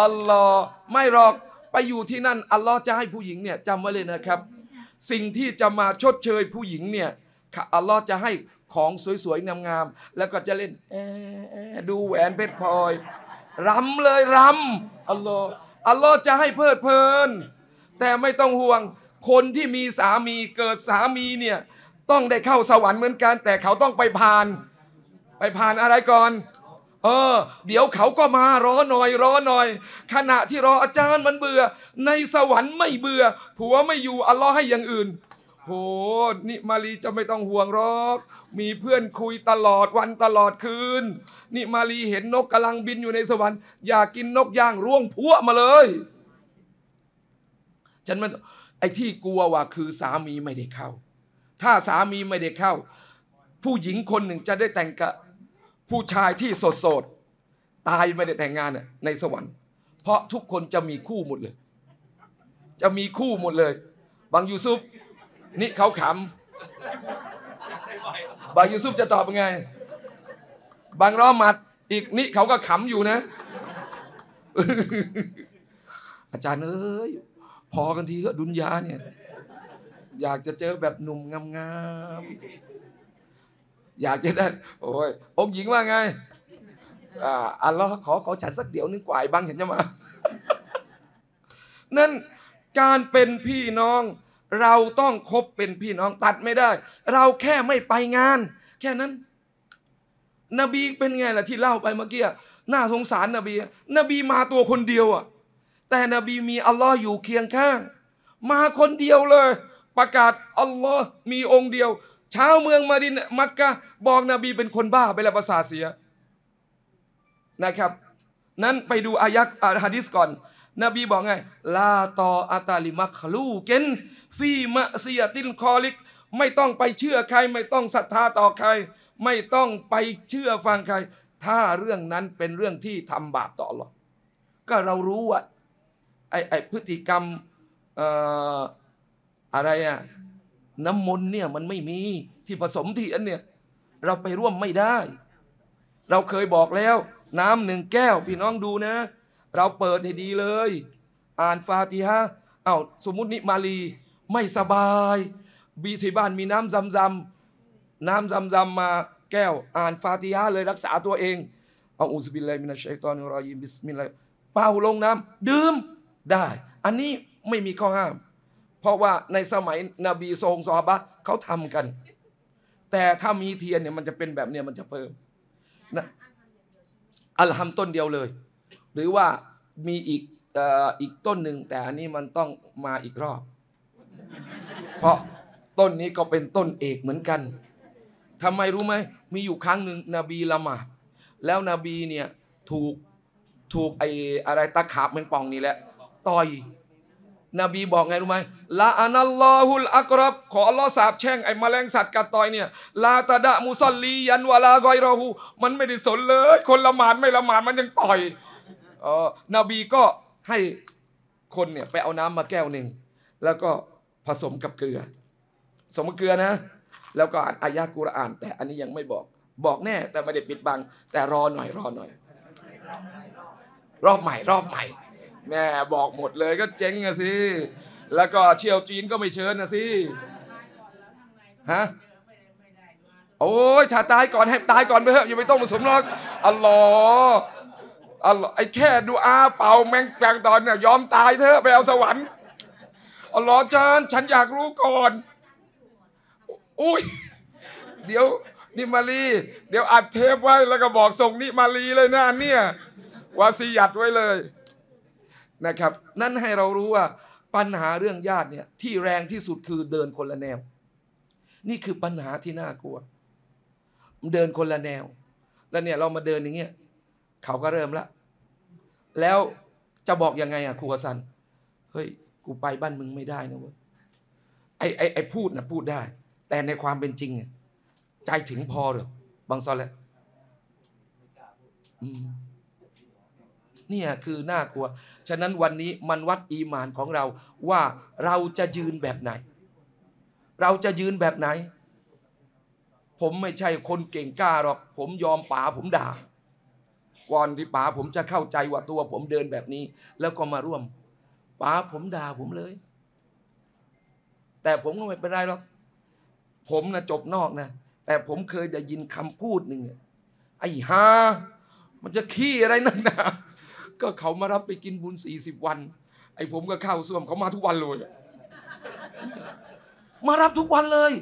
อัลลอฮ์ไม่หรอกไปอยู่ที่นั่นอัลลอฮ์จะให้ผู้หญิงเนี่ยจำไว้เลยนะครับ สิ่งที่จะมาชดเชยผู้หญิงเนี่ยอัลลอฮ์จะให้ของสวยๆงามๆแล้วก็จะเล่นดูแหวนเพชรพลอยรำเลยรำอัลลอฮ์อัลลอฮ์จะให้เพลิดเพลิน แต่ไม่ต้องห่วงคนที่มีสามีเกิดสามีเนี่ยต้องได้เข้าสวรรค์เหมือนกันแต่เขาต้องไปผ่าน ไปผ่านอะไรก่อนเออเดี๋ยวเขาก็มารอหน่อยรอหน่อย ขณะที่รออาจารย์มันเบื่อ ในสวรรค์ไม่เบื่อ ผัวไม่อยู่อัลลอฮ์ให้อย่างอื่น โหนี่มารีจะไม่ต้องห่วงหรอก มีเพื่อนคุยตลอดวันตลอดคืนนี่มารีเห็นนกกำลังบินอยู่ในสวรรค์อยากกินนกย่างร่วงพัวมาเลย ฉันมันไอ้ที่กลัวว่าคือสามีไม่ได้เข้า ถ้าสามีไม่ได้เข้า ผู้หญิงคนหนึ่งจะได้แต่งกับผู้ชายที่สดสดตายไม่ได้แต่งงานน่ในสวรรค์เพราะทุกคนจะมีคู่หมดเลย จะมีคู่หมดเลยบางยูซุปนี่เขาขำบางยูซุปจะตอบยังไงบางรอมัด อีกนี่เขาก็ขำอยู่นะ อาจารย์เอ้ย พอกันทีก็ดุนยาเนี่ยอยากจะเจอแบบหนุ่มงามๆอยากจะได้โอ้ยองค์หญิงว่าไงอ่าอัลลอฮ์ขอขอฉันสักเดี๋ยวนึงกว่าบ้างฉันจะมานั่นการเป็นพี่น้อง เราต้องคบเป็นพี่น้องตัดไม่ได้ เราแค่ไม่ไปงาน แค่นั้น นบีเป็นไงล่ะ ที่เล่าไปเมื่อกี้น่าสงสารนบีนบีมาตัวคนเดียวอ่ะแต่นบีมีอัลลอฮ์อยู่เคียงข้าง มาคนเดียวเลย ประกาศอัลลอฮ์มีองค์เดียวชาวเมืองมาดินมักกะบอกนบีเป็นคนบ้าไปแล้วภาษาเสีย นะครับ นั้นไปดูอายักฮะดิสก่อนนบีบอกไง ลาตออาตาลิมักลู เกนฟีมะซียตินคอลิก ไม่ต้องไปเชื่อใคร ไม่ต้องศรัทธาต่อใคร ไม่ต้องไปเชื่อฟังใคร ถ้าเรื่องนั้นเป็นเรื่องที่ทำบาปต่อหรอกก็เรารู้ว่าไอ้พฤติกรรมอะไรอะน้ำมนต์เนี่ยมันไม่มีที่ผสมเทียนเนี่ยเราไปร่วมไม่ได้ เราเคยบอกแล้วน้ำหนึ่งแก้วพี่น้องดูนะ เราเปิดให้ดีเลย อ่านฟาติฮะเอาสมมุตินิมาลีไม่สบาย บีที่บ้านมีน้ำซำๆน้ำซำๆมาแก้วอ่านฟาติฮะเลยรักษาตัวเอง เอาอุสบิลเลมินาชัยตอนรอยิมบิสมิลลาเป่าลงน้ำดื่มได้ อันนี้ไม่มีข้อห้ามพราะว่าในสมัยนบีทรงซอบะเขาทำกัน แต่ถ้ามีเทียนเนี่ยมันจะเป็นแบบเนี่ยมันจะเพิ่มนะอัลฮัมต้นเดียวเลย หรือว่ามีอีกอีกต้นหนึ่งแต่อันนี้มันต้องมาอีกรอบ เพราะต้นนี้ก็เป็นต้นเอกเหมือนกันทำไมรู้ไหมมีอยู่ครั้งหนึ่งนบีละหมาดแล้วนบีเนี่ยถูกถูกไอ้อะไรตะขาบแมงป่องนี่แหละต่อยนบีบอกไงรู้ไหมละอานัลลอฮุลอักรับขออัลลอฮ์สาบแช่งไอ้แมลงสัตว์กัดต่อยเนี่ยลาตาดะมุซอลลียันวะลากรอฮูมันไม่ได้สนเลย คนละหมาดไม่ละหมาดมันยังต่อยเออนบีก็ให้คนเนี่ยไปเอาน้ำมาแก้วหนึ่งแล้วก็ผสมกับเกลือผสมกับเกลือนะ แล้วก็อ่านอายะกุรอาน แต่อันนี้ยังไม่บอก บอกแน่ แต่ไม่ได้ปิดบังแต่รอหน่อยรอหน่อย รอบใหม่รอบใหม่แน่บอกหมดเลยก็เจ๊งอะสิแล้วก็เชี่ยวจีนก็ไม่เชิญนะสิฮะโอ้ยถ้าตายก่อนให้ตายก่อนไปเถอะอย่าไปต้องมาสมรอกอัลลอฮ์อัลลอฮ์ไอ้แค่ดูอาเป่าแมงแปงตอนเนี่ยยอมตายเถอะไปเอาสวรรค์อัลลอฮ์จานฉันอยากรู้ก่อน อุ้ยเดี๋ยว นิมารีเดี๋ยวอัดเทปไว้แล้วก็บอกส่งนิมารีเลยนะเนี่ยวาซียัดไว้เลยนะครับ นั่นให้เรารู้ว่า ปัญหาเรื่องญาติเนี่ย ที่แรงที่สุดคือเดินคนละแนว นี่คือปัญหาที่น่ากลัวเดินคนละแนว แล้วเนี่ยเรามาเดินอย่างเงี้ยเขาก็เริ่มละ แล้วจะบอกยังไงอ่ะครูกสันเฮ้ย กูไปบ้านมึงไม่ได้นะเว้ยไอไอไอพูดนะพูดได้ แต่ในความเป็นจริงใจถึงพอหรือบางซอนแหละอืมเนี่ยคือน่ากลัวฉะนั้นวันนี้มันวัดอีมานของเราว่าเราจะยืนแบบไหน เราจะยืนแบบไหน ผมไม่ใช่คนเก่งกล้าหรอก ผมยอมป๋าผมด่า ก่อนที่ป๋าผมจะเข้าใจว่าตัวผมเดินแบบนี้ แล้วก็มาร่วมป๋าผมด่าผมเลย แต่ผมก็ไม่เป็นไรหรอก ผมนะจบนอกนะ แต่ผมเคยได้ยินคำพูดหนึ่งไอ้ฮามันจะขี้อะไรนักหนาก็เขามารับไปกินบุญสี่สิบวัน ไอ้ผมก็เข้าส้วมเขามาทุกวันเลยมารับทุกวันเลย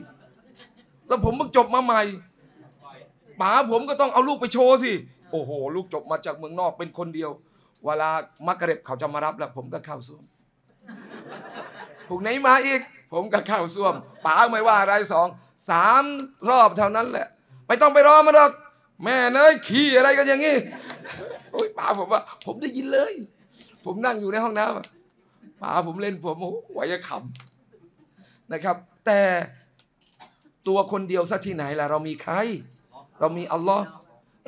แล้วผมเพิ่งจบมาใหม่ป๋าผมก็ต้องเอาลูกไปโชว์สิโอ้โห ลูกจบมาจากเมืองนอกเป็นคนเดียว เวลามักกะเร็บเขาจะมารับแล้ว ผมก็เข้าส้วมพวกไหนมาอีก ผมก็เข้าส้วมป๋าไม่ว่าอะไรสองสามรอบเท่านั้นแหละไม่ต้องไปรอมันหรอกแม่เนยขี่อะไรกันอย่างนี้โอ้ยป๋าผมว่าผมได้ยินเลย ผมนั่งอยู่ในห้องน้ำป๋าผมเล่นผมหัวยขำนะครับ แต่ตัวคนเดียวซะที่ไหนล่ะเรามีใคร เรามีอัลลอฮ์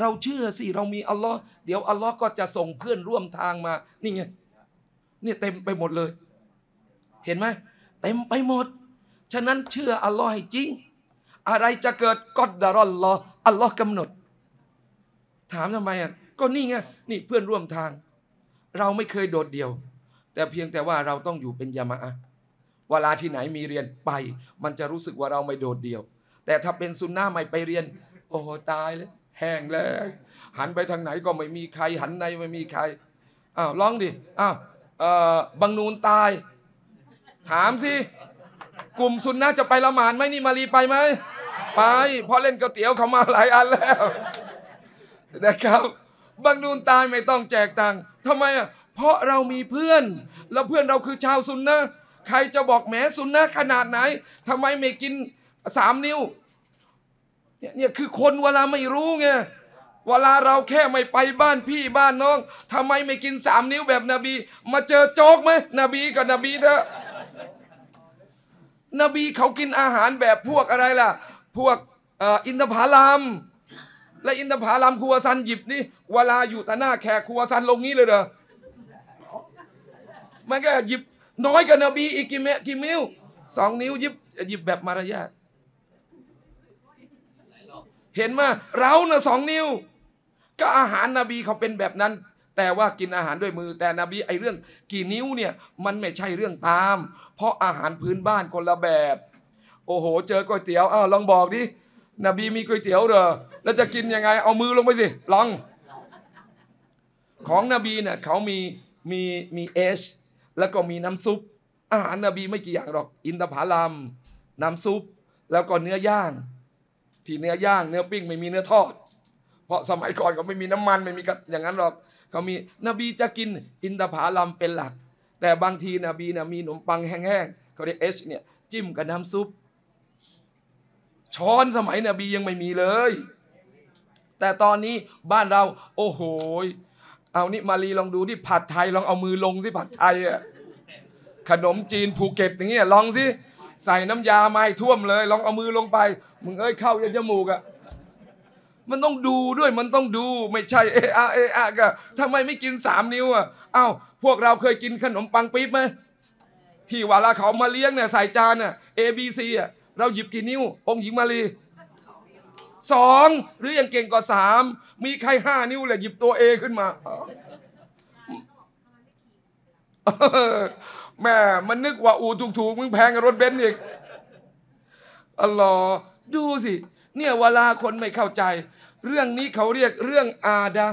เราเชื่อสิ เรามีอัลลอฮ์เดี๋ยวอัลลอฮ์ก็จะส่งเพื่อนร่วมทางมา นี่ไงนี่เต็มไปหมดเลย เห็นไหมเต็มไปหมด ฉะนั้นเชื่ออัลลอฮ์ให้จริง อะไรจะเกิดก็ดารอลลออัลลอฮ์กำหนด ถามทำไมอ่ะก็นี่ไงนี่เพื่อนร่วมทาง เราไม่เคยโดดเดี่ยว แต่เพียงแต่ว่าเราต้องอยู่เป็นยามะเวลาที่ไหนมีเรียนไป มันจะรู้สึกว่าเราไม่โดดเดี่ยว แต่ถ้าเป็นซุนน่าไม่ไปเรียน โอ้ตายเลย แห้งแล้วหันไปทางไหนก็ไม่มีใคร หันในไม่มีใครอ้าวร้องดิอ้าวบังนูนตาย ถามสิ กลุ่มซุนนาจะไปละหมาดไหมนี่มารีไปไหมไปเพราะเล่นก๋วยเตี๋ยวเขามาหลายอันแล้วนะครับบางดูนตายไม่ต้องแจกตังค์ทำไมอ่ะเพราะเรามีเพื่อนแล้วเพื่อนเราคือชาวซุนนะ ใครจะบอกแหมซุนนะขนาดไหนทำไมไม่กินสามนิ้ว เนี่ยเนี่ยคือคนเวลาไม่รู้ไง เวลาเราแค่ไม่ไปบ้านพี่บ้านน้องทำไมไม่กินสามนิ้วแบบนบี มาเจอโจ๊กไหมนบีกับนบีเถอะนบีเขากินอาหารแบบพวกอะไรล่ะ พวกอินทผลัมและอินทผลัมครัวซันหยิบนี่เวลาอยู่ต่หน้าแขกครัวซันลงนี้เลยเหรอมันก็หยิบน้อยกว่านบีอีกกี่เมกี่นิ้วสองนิ้วหยิบหยิบแบบมารยาท เห็นมาเราเนะ่ยสองนิ้ว ก็อาหารนบีเขาเป็นแบบนั้น แต่ว่ากินอาหารด้วยมือแต่นบีไอเรื่อง กี่นิ้วเนี่ยมันไม่ใช่เรื่องตาม เพราะอาหารพื้นบ้านคนละแบบ โอ้โหเจอก๋วยเตี๋ยวอ้าวลองบอกดินบีมีก๋วยเตี๋ยวเหรอล้วจะกินยังไง เอามือลงไปสิ ลอง ของนบีเนี่ยเขามี มี มีเอช แล้วก็มีน้ำซุป อาหารนบีไม่กี่อย่างหรอก อินทผลัม น้ำซุป แล้วก็เนื้อย่าง ที่เนื้อย่างเนื้อปิ้ง ไม่มีเนื้อทอด เพราะสมัยก่อนเขาไม่มีน้ำมันไม่มีกอย่างนั้นหรอก เขามี นบีจะกินอินทผลัมเป็นหลัก แต่บางทีนบีนะมีขนมปังแห้งๆ เขาเรียกเอช เนี่ยจิ้มกับน้ำซุป ช้อนสมัยนบียังไม่มีเลยแต่ตอนนี้บ้านเรา โอ้โห เอานี่ มารีลองดูที่ผัดไทยลองเอามือลงสิ ผัดไทยอะขนมจีน ภูเก็ตอย่างเงี้ย ลองสิ ใส่น้ำยาไม่ท่วมเลย ลองเอามือลงไป มึงเอ้ย เข้ายันจมูกอ่ะมันต้องดูด้วยมันต้องดูไม่ใช่เออะเออะก็ทำไมไม่กินสามนิ้วอ่ะอ้าวพวกเราเคยกินขนมปังปี๊บไหมที่วาลาเขามาเลี้ยงเนี่ยใส่จานน่ะ A B C อ่ะเราหยิบกี่นิ้วองค์หญิงมาลีสองหรืออยังเก่งกว่าสามมีใครห้านิ้วแหละหยิบตัวเอขึ้นมา แม่มันนึกว่าอูถูกถูกมึงแพงกับรถเบนซ์อีกอ๋ลอดูสิ เนี่ยเวลาคนไม่เข้าใจ เรื่องนี้เขาเรียกเรื่องอาดา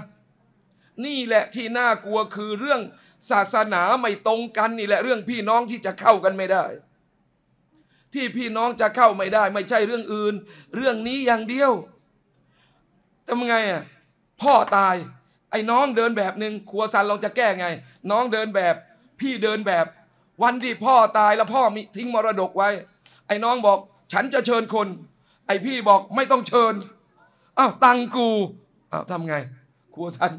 นี่แหละที่น่ากลัวคือเรื่องศาสนาไม่ตรงกันนี่แหละเรื่องพี่น้องที่จะเข้ากันไม่ได้ที่พี่น้องจะเข้าไม่ได้ ไม่ใช่เรื่องอื่น เรื่องนี้อย่างเดียวทำไงอ่ะพ่อตาย ไอ้น้องเดินแบบหนึ่งครัวซันลองจะแก้ไง น้องเดินแบบ พี่เดินแบบ วันที่พ่อตายแล้วพ่อมีทิ้งมรดกไว้ ไอ้น้องบอก ฉันจะเชิญคน ไอ้พี่บอกไม่ต้องเชิญอ้าวตังกูอ้าวทำไงครัวซัน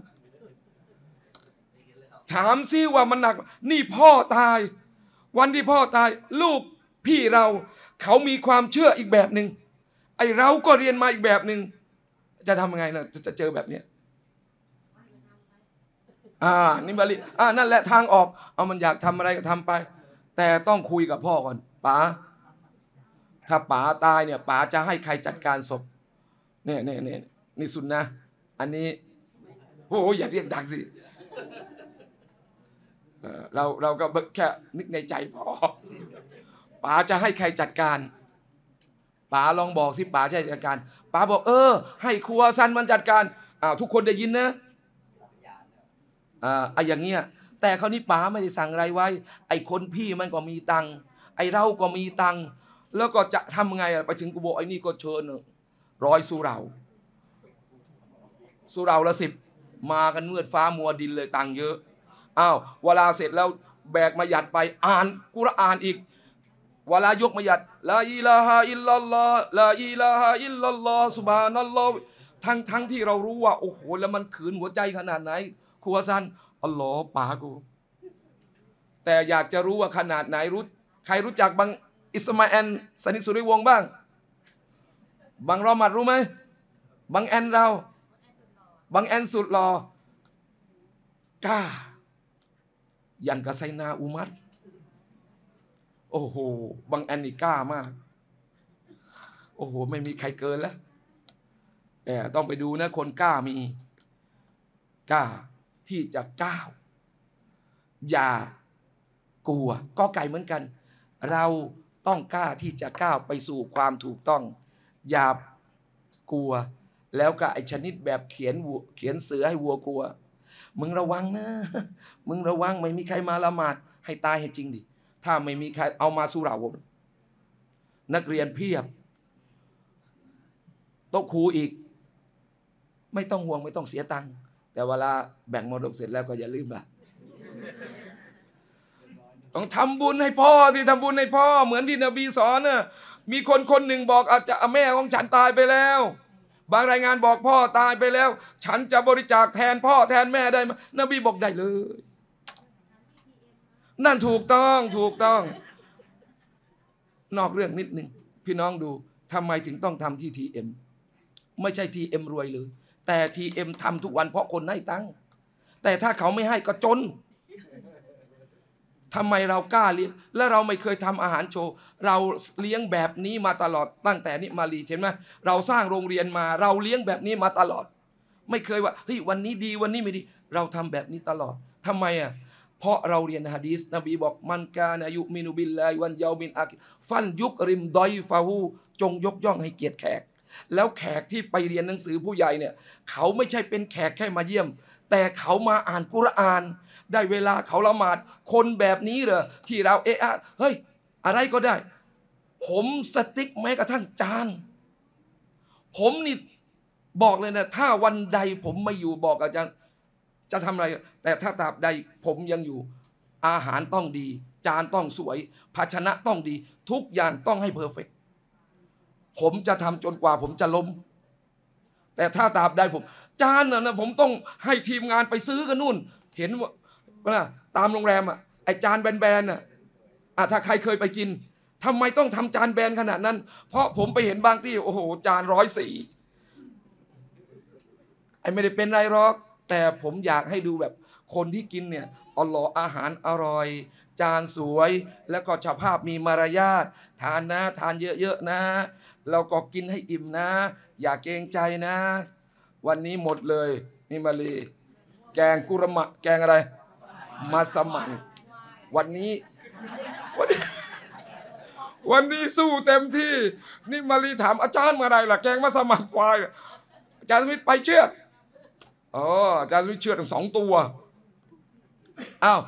ถามซิว่ามันหนัก นี่พ่อตาย วันที่พ่อตายลูกพี่เราเขามีความเชื่ออีกแบบหนึ่งไอเราก็เรียนมาอีกแบบหนึ่งจะทำยังไงนะจะจะเจอแบบเนี้ยอ่านี่บาลิอ่านั่นแหละทางออก เอามันอยากทำอะไรก็ทำไป แต่ต้องคุยกับพ่อก่อน ป๋าถ้าป๋าตายเนี่ยป๋าจะให้ใครจัดการศพ เนี่ยเนี่ยเนี่ยนี่สุนนะอันนี้โอ้อย่าเรียกดังสิเเราเราก็แค่นึกในใจพอป๋าจะให้ใครจัดการ ป๋าลองบอกสิป๋าจะจัดการ ป๋าบอกเออ ให้ครัวซันมันจัดการ อ้าวทุกคนได้ยินนะ อ่าไออย่างเงี้ยแต่คราวนี้ป๋าไม่ได้สั่งอะไรไว้ ไอคนพี่มันก็มีตังไอเราก็มีตัง แล้วก็จะทำไงไปถึงกูบอกไอ้นี่ก็เชิญร้อยสุราสุราละสิบมากันเมื่อฟ้ามัวดินเลยตังเยอะ อ้าว เวลาเสร็จแล้วแบกมาหยัดไปอ่านกุรอานอีกวลายกมายัดลาอิลาฮะอิลลัลลอฮ์ลาอิลาฮะอิลลัลลอฮ์สุบฮานัลลอฮ์ทั้งทั้งที่เรารู้ว่า โอ้โหแล้วมันขืนหัวใจขนาดไหน ครัวซัน อัลลอฮ์ปากู แต่อยากจะรู้ว่าขนาดไหนรู้ใครรู้จักบางอิสมาแอนสนิสุริวงบ้าง บางรอมัดรู้ไหมบางแอนเรา บางแอนสุดรอกล้าอย่างกับไซนาอุมัดโอ้โห บางแอนนี่กล้ามาก โอ้โห ไม่มีใครเกินแล้วแต่ต้องไปดูนะ คนกล้ามีกล้าที่จะก้าวอย่ากลัวก็ไก่เหมือนกัน เราต้องกล้าที่จะก้าวไปสู่ความถูกต้อง อย่า กลัว แล้วก็ไอชนิดแบบเขียน เขียนเสือให้วัวกลัว มึงระวังนะ มึงระวังไม่มีใครมาละหมาดให้ตายให้จริงดิถ้าไม่มีใครเอามาสุราผมนักเรียนเพียบโต๊ะครูอีก ไม่ต้องห่วงไม่ต้องเสียตังค์แต่เวลาแบ่งมรดกเสร็จแล้วก็อย่าลืมละต้องทำบุญให้พ่อสิทำบุญให้พ่อ เหมือนที่นบีสอนน่ะมีคนคนหนึ่งบอกอาจจะแม่ของฉันตายไปแล้วบางรายงานบอกพ่อตายไปแล้ว ฉันจะบริจาคแทนพ่อแทนแม่ได้ไหมนบีบอกได้เลยนั่นถูกต้องถูกต้อง นอกเรื่องนิดนึงพี่น้องดูทำไมถึงต้องทำที่ทีเอ็มไม่ใช่ทีเอ็มรวยเลย แต่ทีเอ็มทำทุกวันเพราะคนให้ตังค์แต่ถ้าเขาไม่ให้ก็จนทำไมเรากล้าเลี้ยงและเราไม่เคยทำอาหารโชว์เราเลี้ยงแบบนี้มาตลอดตั้งแต่นิมาลีเห็นไหมเราสร้างโรงเรียนมา เราเลี้ยงแบบนี้มาตลอด ไม่เคยว่าเฮ้ยวันนี้ดีวันนี้ไม่ดี เราทำแบบนี้ตลอดทำไมอ่ะเพราะเราเรียนฮะดีสนบีบอกมันกาอายุมินุบินลายวันยาวมินอาฟันยุคริมดอยฟาหูจงยกย่องให้เกียรติแขก แล้วแขกที่ไปเรียนหนังสือผู้ใหญ่เนี่ย เขาไม่ใช่เป็นแขกแค่มาเยี่ยม แต่เขามาอ่านกุรอาน ได้เวลาเขาละหมาดคนแบบนี้เหรอ ที่เราเอะเฮ้ยอะไรก็ได้ ผมสติ๊กแม้กระทั่งจานผมนี่บอกเลยนะถ้าวันใดผมไม่อยู่บอกอาจารย์จะทำอะไร แต่ถ้าตราบใดผมยังอยู่ อาหารต้องดี จานต้องสวย ภาชนะต้องดี ทุกอย่างต้องให้เพอร์เฟกผมจะทำจนกว่าผมจะล้ม แต่ถ้าตราบใดผม จานน่ะนะผมต้องให้ทีมงานไปซื้อกันนู่น เห็นว่าตามโรงแรมอ่ะ ไอจานแบนๆน่ะอ่ะ ถ้าใครเคยไปกิน ทำไมต้องทำจานแบนขนาดนั้น เพราะผมไปเห็นบางที่โอ้โหจานร้อยสี่ไอไม่ได้เป็นไรหรอกแต่ผมอยากให้ดูแบบคนที่กินเนี่ยอัลลออาหารอร่อย จานสวย แล้วก็ชาภาพมีมารยาททานนะทานเยอะๆนะเราก็กินให้อิ่มนะ อย่าเกรงใจนะ วันนี้หมดเลยนี่มาลี แกงกุรมะ แกงอะไรมาสมันวันนี้ วันนี้สู้เต็มที่นี่มาลีถามอาจารย์เมื่อไรล่ะแกงมาสมันควายอาจารย์สมิทไปเชื่อเอออาจารย์วิเชื่อทั้งสองตัว อ้าว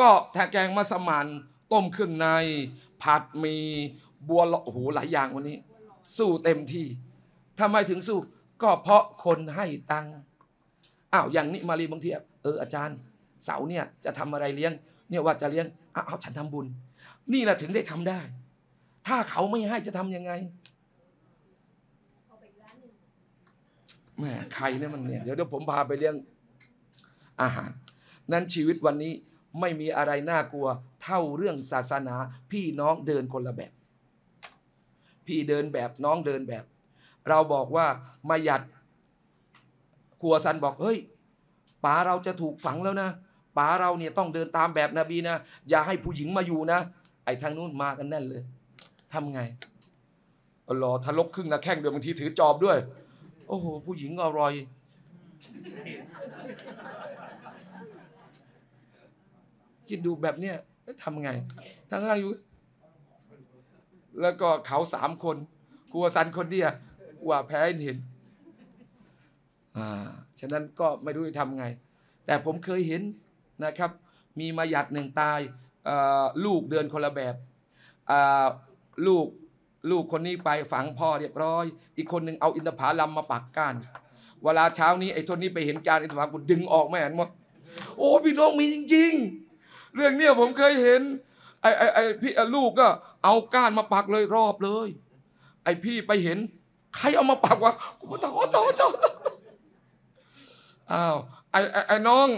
ก็แทะแกงมาสมันต้มเครื่องใน ผัดมีบัวโอ้โหหลายอย่างวันนี้ สู้เต็มที่ทำไมถึงสู้ ก็เพราะคนให้ตังอ้าวอย่างนี้มารีบางทีเอออาจารย์ เสาเนี่ยจะทำอะไรเลี้ยง เนี่ยว่าจะเลี้ยงอ้าวฉันทำบุญ นี่แหละถึงได้ทำได้ ถ้าเขาไม่ให้จะทำยังไงแม่ใครเนี่ยมันเนี่ยเดี๋ยวเดี๋ยวผมพาไปเลี้ยง อาหาร นั้นชีวิตวันนี้ไม่มีอะไรน่ากลัว เท่าเรื่องศาสนา พี่น้องเดินคนละแบบ พี่เดินแบบน้องเดินแบบ เราบอกว่ามาหยัดครัวซันบอกเฮ้ยป๋าเราจะถูกฝังแล้วนะป๋าเราเนี่ยต้องเดินตามแบบนบีนะ อย่าให้ผู้หญิงมาอยู่นะไอ้ทางนู้นมากันแน่นเลย ทำไงรอทะลกครึ่งนะแข้งเดียวบางทีถือจอบด้วยโอ้โหผู้หญิงอร่อย คิดดูแบบเนี้ยทำไงทั้ง่างอยู่แล้วก็เขาสามคนครัวซันคนเดียวว่าแพ้เห็นอ่าฉะนั้นก็ไม่รู้จะทำไง แต่ผมเคยเห็นนะครับ มีมาหยัดหนึ่งตายลูกเดินคนละแบบลูกลูกคนนี้ไปฝังพ่อเรียบร้อย อีกคนหนึ่งเอาอินทผลัมมาปักก้าน เวลาเช้านี้ไอ้ทนนี้ไปเห็นจานอินทผลัมกูดึงออกไม่เห็นหมดโอ้พี่น้องมีจริง ๆ เรื่องเนี้ยผมเคยเห็นไอ้ไอ้ไอ้พี่ลูกก็เอาก้านมาปักเลยรอบเลย ไอ้พี่ไปเห็น ใครเอามาปักวะกูบอกโอ้โหโอ้โอ้าวไอ้ไอ้น้อง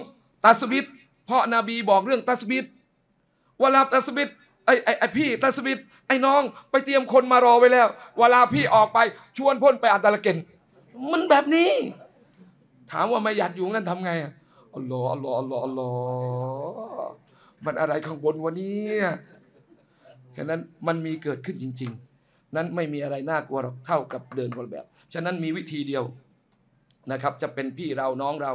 ตาสบิดพ่อนาบีบอกเรื่องตาสบิดเวลาตาสบิดไอ้ไอ้ไอ้พี่ตาสวิตไอ้น้อง ไปเตรียมคนมารอไว้แล้ว เวลาพี่ออกไป ชวนพ่นไปอันตรเกนมันแบบนี้ ถามว่าไม่หยัดอยู่งั้นทำไงอ่ะอัลลอฮ์อัลลอฮ์อัลลอฮ์อัลลอฮ์มันอะไรข้างบนวะเนี่ยฉะนั้นมันมีเกิดขึ้นจริง ๆ นั้นไม่มีอะไรน่ากลัวหรอกเท่ากับเดินคนแบบ ฉะนั้นมีวิธีเดียวนะครับ จะเป็นพี่เราน้องเรา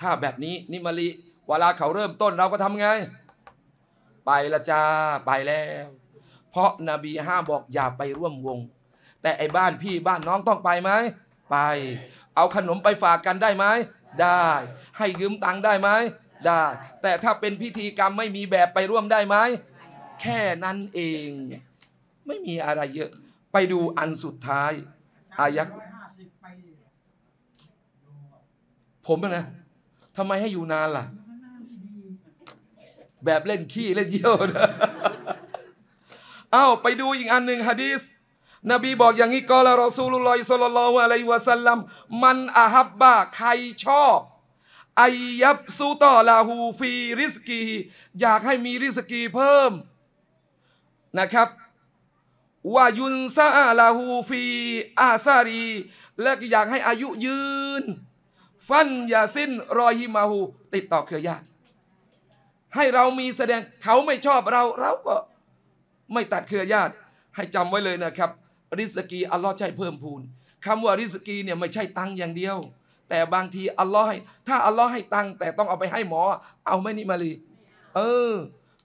ถ้าแบบนี้นิมลีเวลาเขาเริ่มต้นเราก็ทำไงไปละจ้า ไปแล้ว เพราะนบีห้ามบอกอย่าไปร่วมวง แต่ไอ้บ้านพี่บ้านน้องต้องไปไหม ไป เอาขนมไปฝากกันได้ไหมได้ ให้ยืมตังค์ได้ไหมได้ แต่ถ้าเป็นพิธีกรรมไม่มีแบบไปร่วมได้ไหมแค่นั้นเอง ไม่มีอะไรเยอะ ไปดูอันสุดท้ายอายักผมนะทำไมให้อยู่นานล่ะแบบเล่นขี้ เล่นเยี่ยวนะเอ้าไปดูอีกอันหนึ่งฮะดีสนบีบอกอย่างนี้กอลรอซูลุลลอฮิสลลลลอฮุอะลัยฮิวะสัลลัม มันอาฮับบะใครชอบไอยับซูตอลาหูฟีริสกี อยากให้มีริสกีเพิ่มนะครับวายุนซาลาหูฟีอาซารี และอยากให้อายุยืน ฟันยาสิ้นรอยฮิมาหู ติดต่อเครือญาติให้เรามีแสดงเขาไม่ชอบเรา เราก็ไม่ตัดเครือญาติ ให้จำไว้เลยนะครับ ริสกีอัลลอฮ์ใช้เพิ่มพูน คำว่า ริสกีเนี่ยไม่ใช่ตังอย่างเดียว แต่บางทีอัลลอฮ์ให้ ถ้าอัลลอฮ์ให้ตังแต่ต้องเอาไปให้หมอ เอาไม่นิมาลีเออ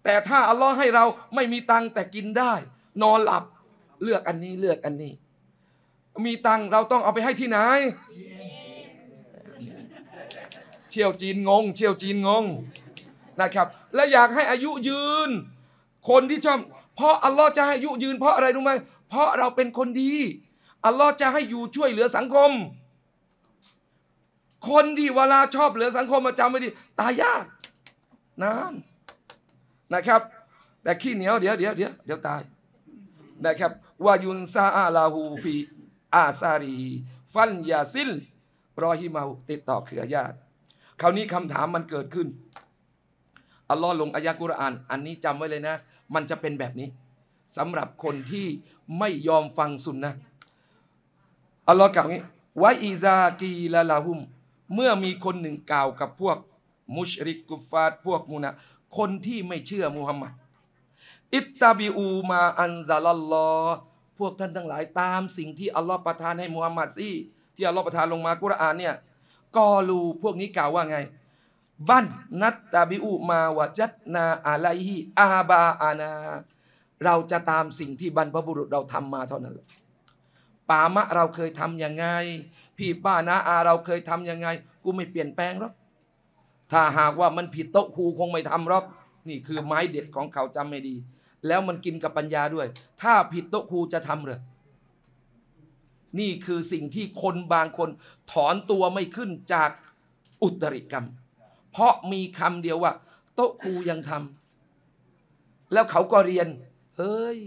แต่ถ้าอัลลอฮ์ให้เราไม่มีตังแต่กินได้ นอนหลับ เลือกอันนี้เลือกอันนี้ มีตังเราต้องเอาไปให้ที่ไหนเที่ยวจีนงงเที่ยวจีนงงนะครับและอยากให้อายุยืน คนที่ชอบ เพราะอัลลอฮ์จะให้อายุยืนเพราะอะไรรู้ไหมเพราะเราเป็นคนดี อัลลอฮ์จะให้อยู่ช่วยเหลือสังคม คนที่เวลาชอบเหลือสังคมมาจำไว้ดีตายยากนานนะครับ แต่ขี้เหนียวเดี๋ยวเดี๋ยวเดี๋ยวเดี๋ยวตายนะครับวายุนซาอาลาหูฟีอาซารีฟันยาซิลรอฮิมาติดต่อเครือญาติคราวนี้คำถามมันเกิดขึ้นอัลลอฮ์ลงอายะกุรอานอันนี้จำไว้เลยนะ มันจะเป็นแบบนี้ สำหรับคนที่ไม่ยอมฟังสุนนะอัลลอฮ์กล่าวงี้วะอีซากีลาลาหุมเมื่อมีคนหนึ่งกล่าวกับพวกมุชริกกุฟาตพวกมุนะคนที่ไม่เชื่อมุฮัมมัดอิตตาบิอูมาอันซาลลอพวกท่านทั้งหลาย ตามสิ่งที่อัลลอฮ์ประทานให้มุฮัมมัดซี่ที่อัลลอฮ์ประทานลงมากุรอานเนี่ยกอลูพวกนี้กล่าวว่าไงบันนัตตาบิอุมาวจัตนาอะไลฮิอาบาอานา เราจะตามสิ่งที่บรรพบุรุษเราทำมาเท่านั้นแหละปามะเราเคยทำยังไงพี่ป้านะอาเราเคยทำยังไง กูไม่เปลี่ยนแปลงหรอกถ้าหากว่ามันผิดโต๊ะครูคงไม่ทำหรอกนี่คือไม้เด็ดของเขาจำไม่ดี แล้วมันกินกับปัญญาด้วย ถ้าผิดโต๊ะครูจะทำหรือนี่คือสิ่งที่คนบางคนถอนตัวไม่ขึ้นจากอุตริกรรมเพราะมีคำเดียวว่าโต๊ะครูยังทำแล้วเขาก็เรียนเฮ้ย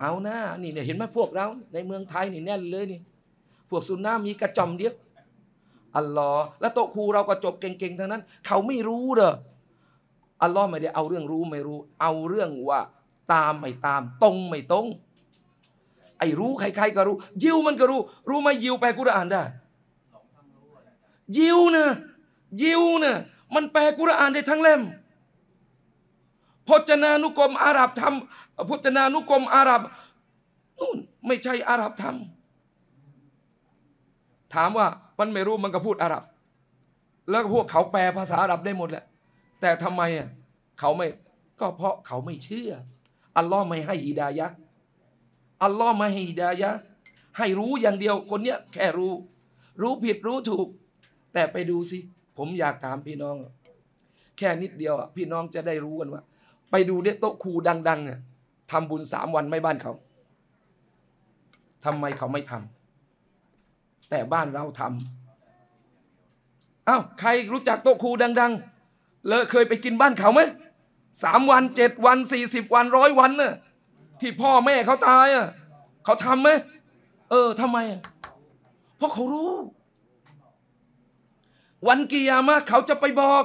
เอาหน้า นี่เนี่ยเห็นไหมพวกเรา ในเมืองไทยนี่แน่นเลยนี่พวกสุนนามีกระจอมเดียวอัลลอฮ์แล้วโต๊ะครูเราก็จบเก่งๆทั้งนั้น เขาไม่รู้เด้ออัลลอฮ์ไม่ได้เอาเรื่องรู้ไม่รู้ เอาเรื่องว่า ตามไม่ตาม ตรงไม่ตรงไอ้รู้ใครๆก็รู้ยิวมันก็รู้ รู้ไหมยิวแปลกุรอานได้ยิวนะยิวเนี่ยมันแปลกุรอานได้ทั้งเล่มพจนานุกรมอาหรับทำพจนานุกรมอาหรับนู่นไม่ใช่อาหรับทำถามว่ามันไม่รู้มันก็พูดอาหรับ แล้วพวกเขาแปลภาษาอาหรับได้หมดแหละแต่ทำไมอ่ะเขาไม่ก็เพราะเขาไม่เชื่ออัลลอฮ์ไม่ให้ฮีดายะอัลลอฮ์ไม่ให้ฮีดายะให้รู้อย่างเดียวคนเนี้ยแค่รู้ รู้ผิดรู้ถูก แต่ไปดูสิผมอยากถามพี่น้อง แค่นิดเดียวพี่น้องจะได้รู้กันว่าไปดูเนี่ยโต๊ะครูดังๆเนี่ยทำบุญสามวันไม่บ้านเขาทำไมเขาไม่ทำแต่บ้านเราทำอา้าวใครรู้จักโต๊ะครูดังๆเลยเคยไปกินบ้านเขาไหมสามวันเจ็ดวันสี่สิบวันร้อยวันน่ะที่พ่อแม่เขาตายอ่ะเขาทำไหมเออทำไมเพราะเขารู้วันกิยามะเขาจะไปบอก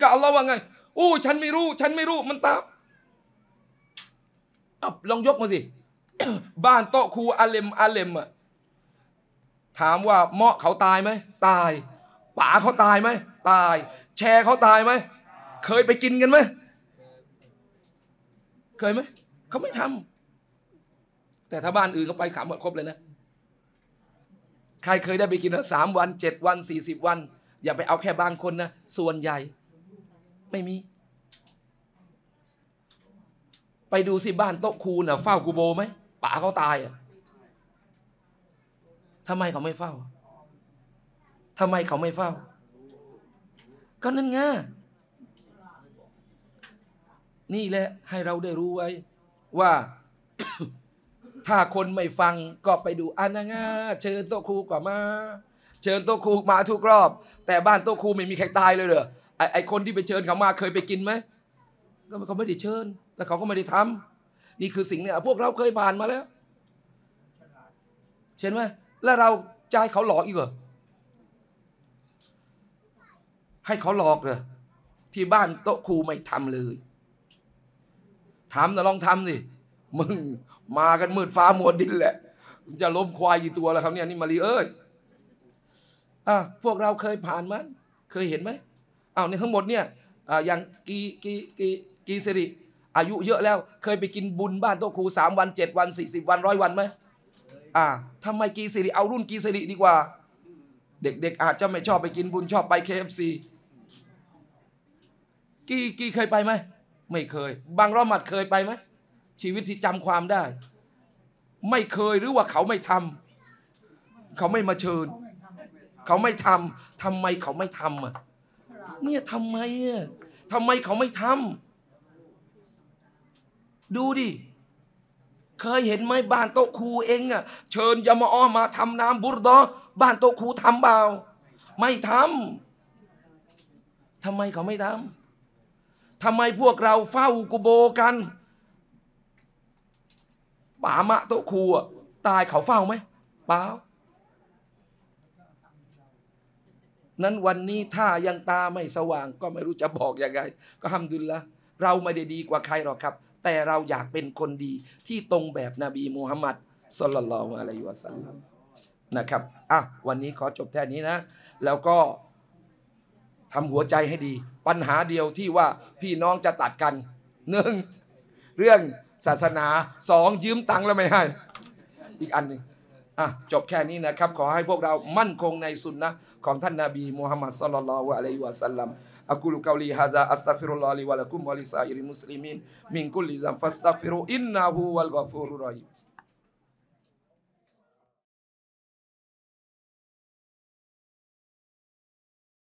กับอัลลอฮ์ว่าไงอู้ฉันไม่รู้ ฉันไม่รู้มันตามเอาลองยกมาสิ บ้านโต๊ะครูอาเลมอาเลมอะถามว่าเมาะเขาตายไหมตายป๋าเขาตายไหมตาย แชร์เขาตายไหมเคยไปกินกันไหม เคยไหมเขาไม่ทำ แต่ถ้าบ้านอื่นเขาไปขำหมดครบเลยนะ ใครเคยได้ไปกินสามวันเจ็ดวันสี่สิบวันอย่าไปเอาแค่บางคนนะ ส่วนใหญ่ ไม่มี ไปดูสิบ้านโต๊ะคูนะ่ะเฝ้ากูโบไหมป๋าเขาตายอะ่ะทำไมเขาไม่เฝ้าทำไมเขาไม่เฝ้า ก็นั่นไงนี่แหละ ให้เราได้รู้ไว้ ว่า ถ้าคนไม่ฟัง ก็ไปดูอนาง่าเชิญโตครูกว่ามาเชิญโต๊ะครูมาทุกรอบแต่บ้านโต๊ะครูไม่มีใครตายเลยเหรอไอไอคนที่ไปเชิญเขามาเคยไปกินไหมก็เขาไม่ได้เชิญ แล้วเขาก็ไม่ได้ทำ นี่คือสิ่งเนี่ยพวกเราเคยผ่านมาแล้ว เช่นไหมแล้วเราจะให้เขาหลอกอีกเหรอให้เขาหลอกเหรอที่บ้านโต๊ะครูไม่ทำเลยทำนะลองทำสิมึงมากันมืดฟ้ามัวดินแหละจะล้มควายยี่ตัวแล้วครับเนี่ยนี่มารีเอ้ยอ่ะพวกเราเคยผ่านมัน เคยเห็นไหม เอาในทั้งหมดเนี่ยอย่างกีกีกีกีสิริ อายุเยอะแล้วเคยไปกินบุญบ้านโต๊ะครูสามวันเจ็ดวันสี่สิบวันร้อยวันไหมอ่าทำไมกีสิริ เอารุ่นกีสิริดีกว่า เด็กๆอาจจะไม่ชอบไปกินบุญชอบไปเเคอฟซีกีกีเคยไปไหมไม่เคย บางรอมัดเคยไปไหมชีวิตที่จำความได้ ไม่เคยหรือว่าเขาไม่ทำ เขาไม่มาเชิญเขาไม่ทำ ทำไมเขาไม่ทำอ่ะ เนี่ยทำไมอ่ะทำไมเขาไม่ทำ ดูดิ เคยเห็นไหมบ้านโต๊ะครูเองอ่ะ เชิญยามาอ้อมาทำน้ำ บุรดอ บ้านโต๊ะครูทำเปล่าไม่ทำ ทำไมเขาไม่ทำ ทำไมพวกเราเฝ้ากุโบกันป่ามะโต๊ะครูตายเขาเฝ้าไหมเปล่านั้นวันนี้ถ้ายังตาไม่สว่าง ก็ไม่รู้จะบอกยังไงก็ห้ามดุลละเราไม่ได้ดีกว่าใครหรอกครับ แต่เราอยากเป็นคนดี ที่ตรงแบบนบีมูฮัมมัดสุลลัลลออะลัยวะสัลลัมนะครับอ่ะวันนี้ขอจบแค่นี้นะ แล้วก็ทำหัวใจให้ดี ปัญหาเดียวที่ว่าพี่น้องจะตัดกันหนึ่งเรื่องศาสนาสองยืมตังค์แล้วไม่ให้ อีกอันหนึ่งอ่ะจบแค่นี้นะครับขอให้พวกเรามั่นคงในสุนนะของท่านนาบีมูฮัมมัดสัลลัลลอฮุอะลัยฮิวะสัลลัม أقول قولي هذا أستغفر الله لي ولكم ولسائر المسلمين من كل ذنب فاستغفروا إنه هو الغفور الرحيم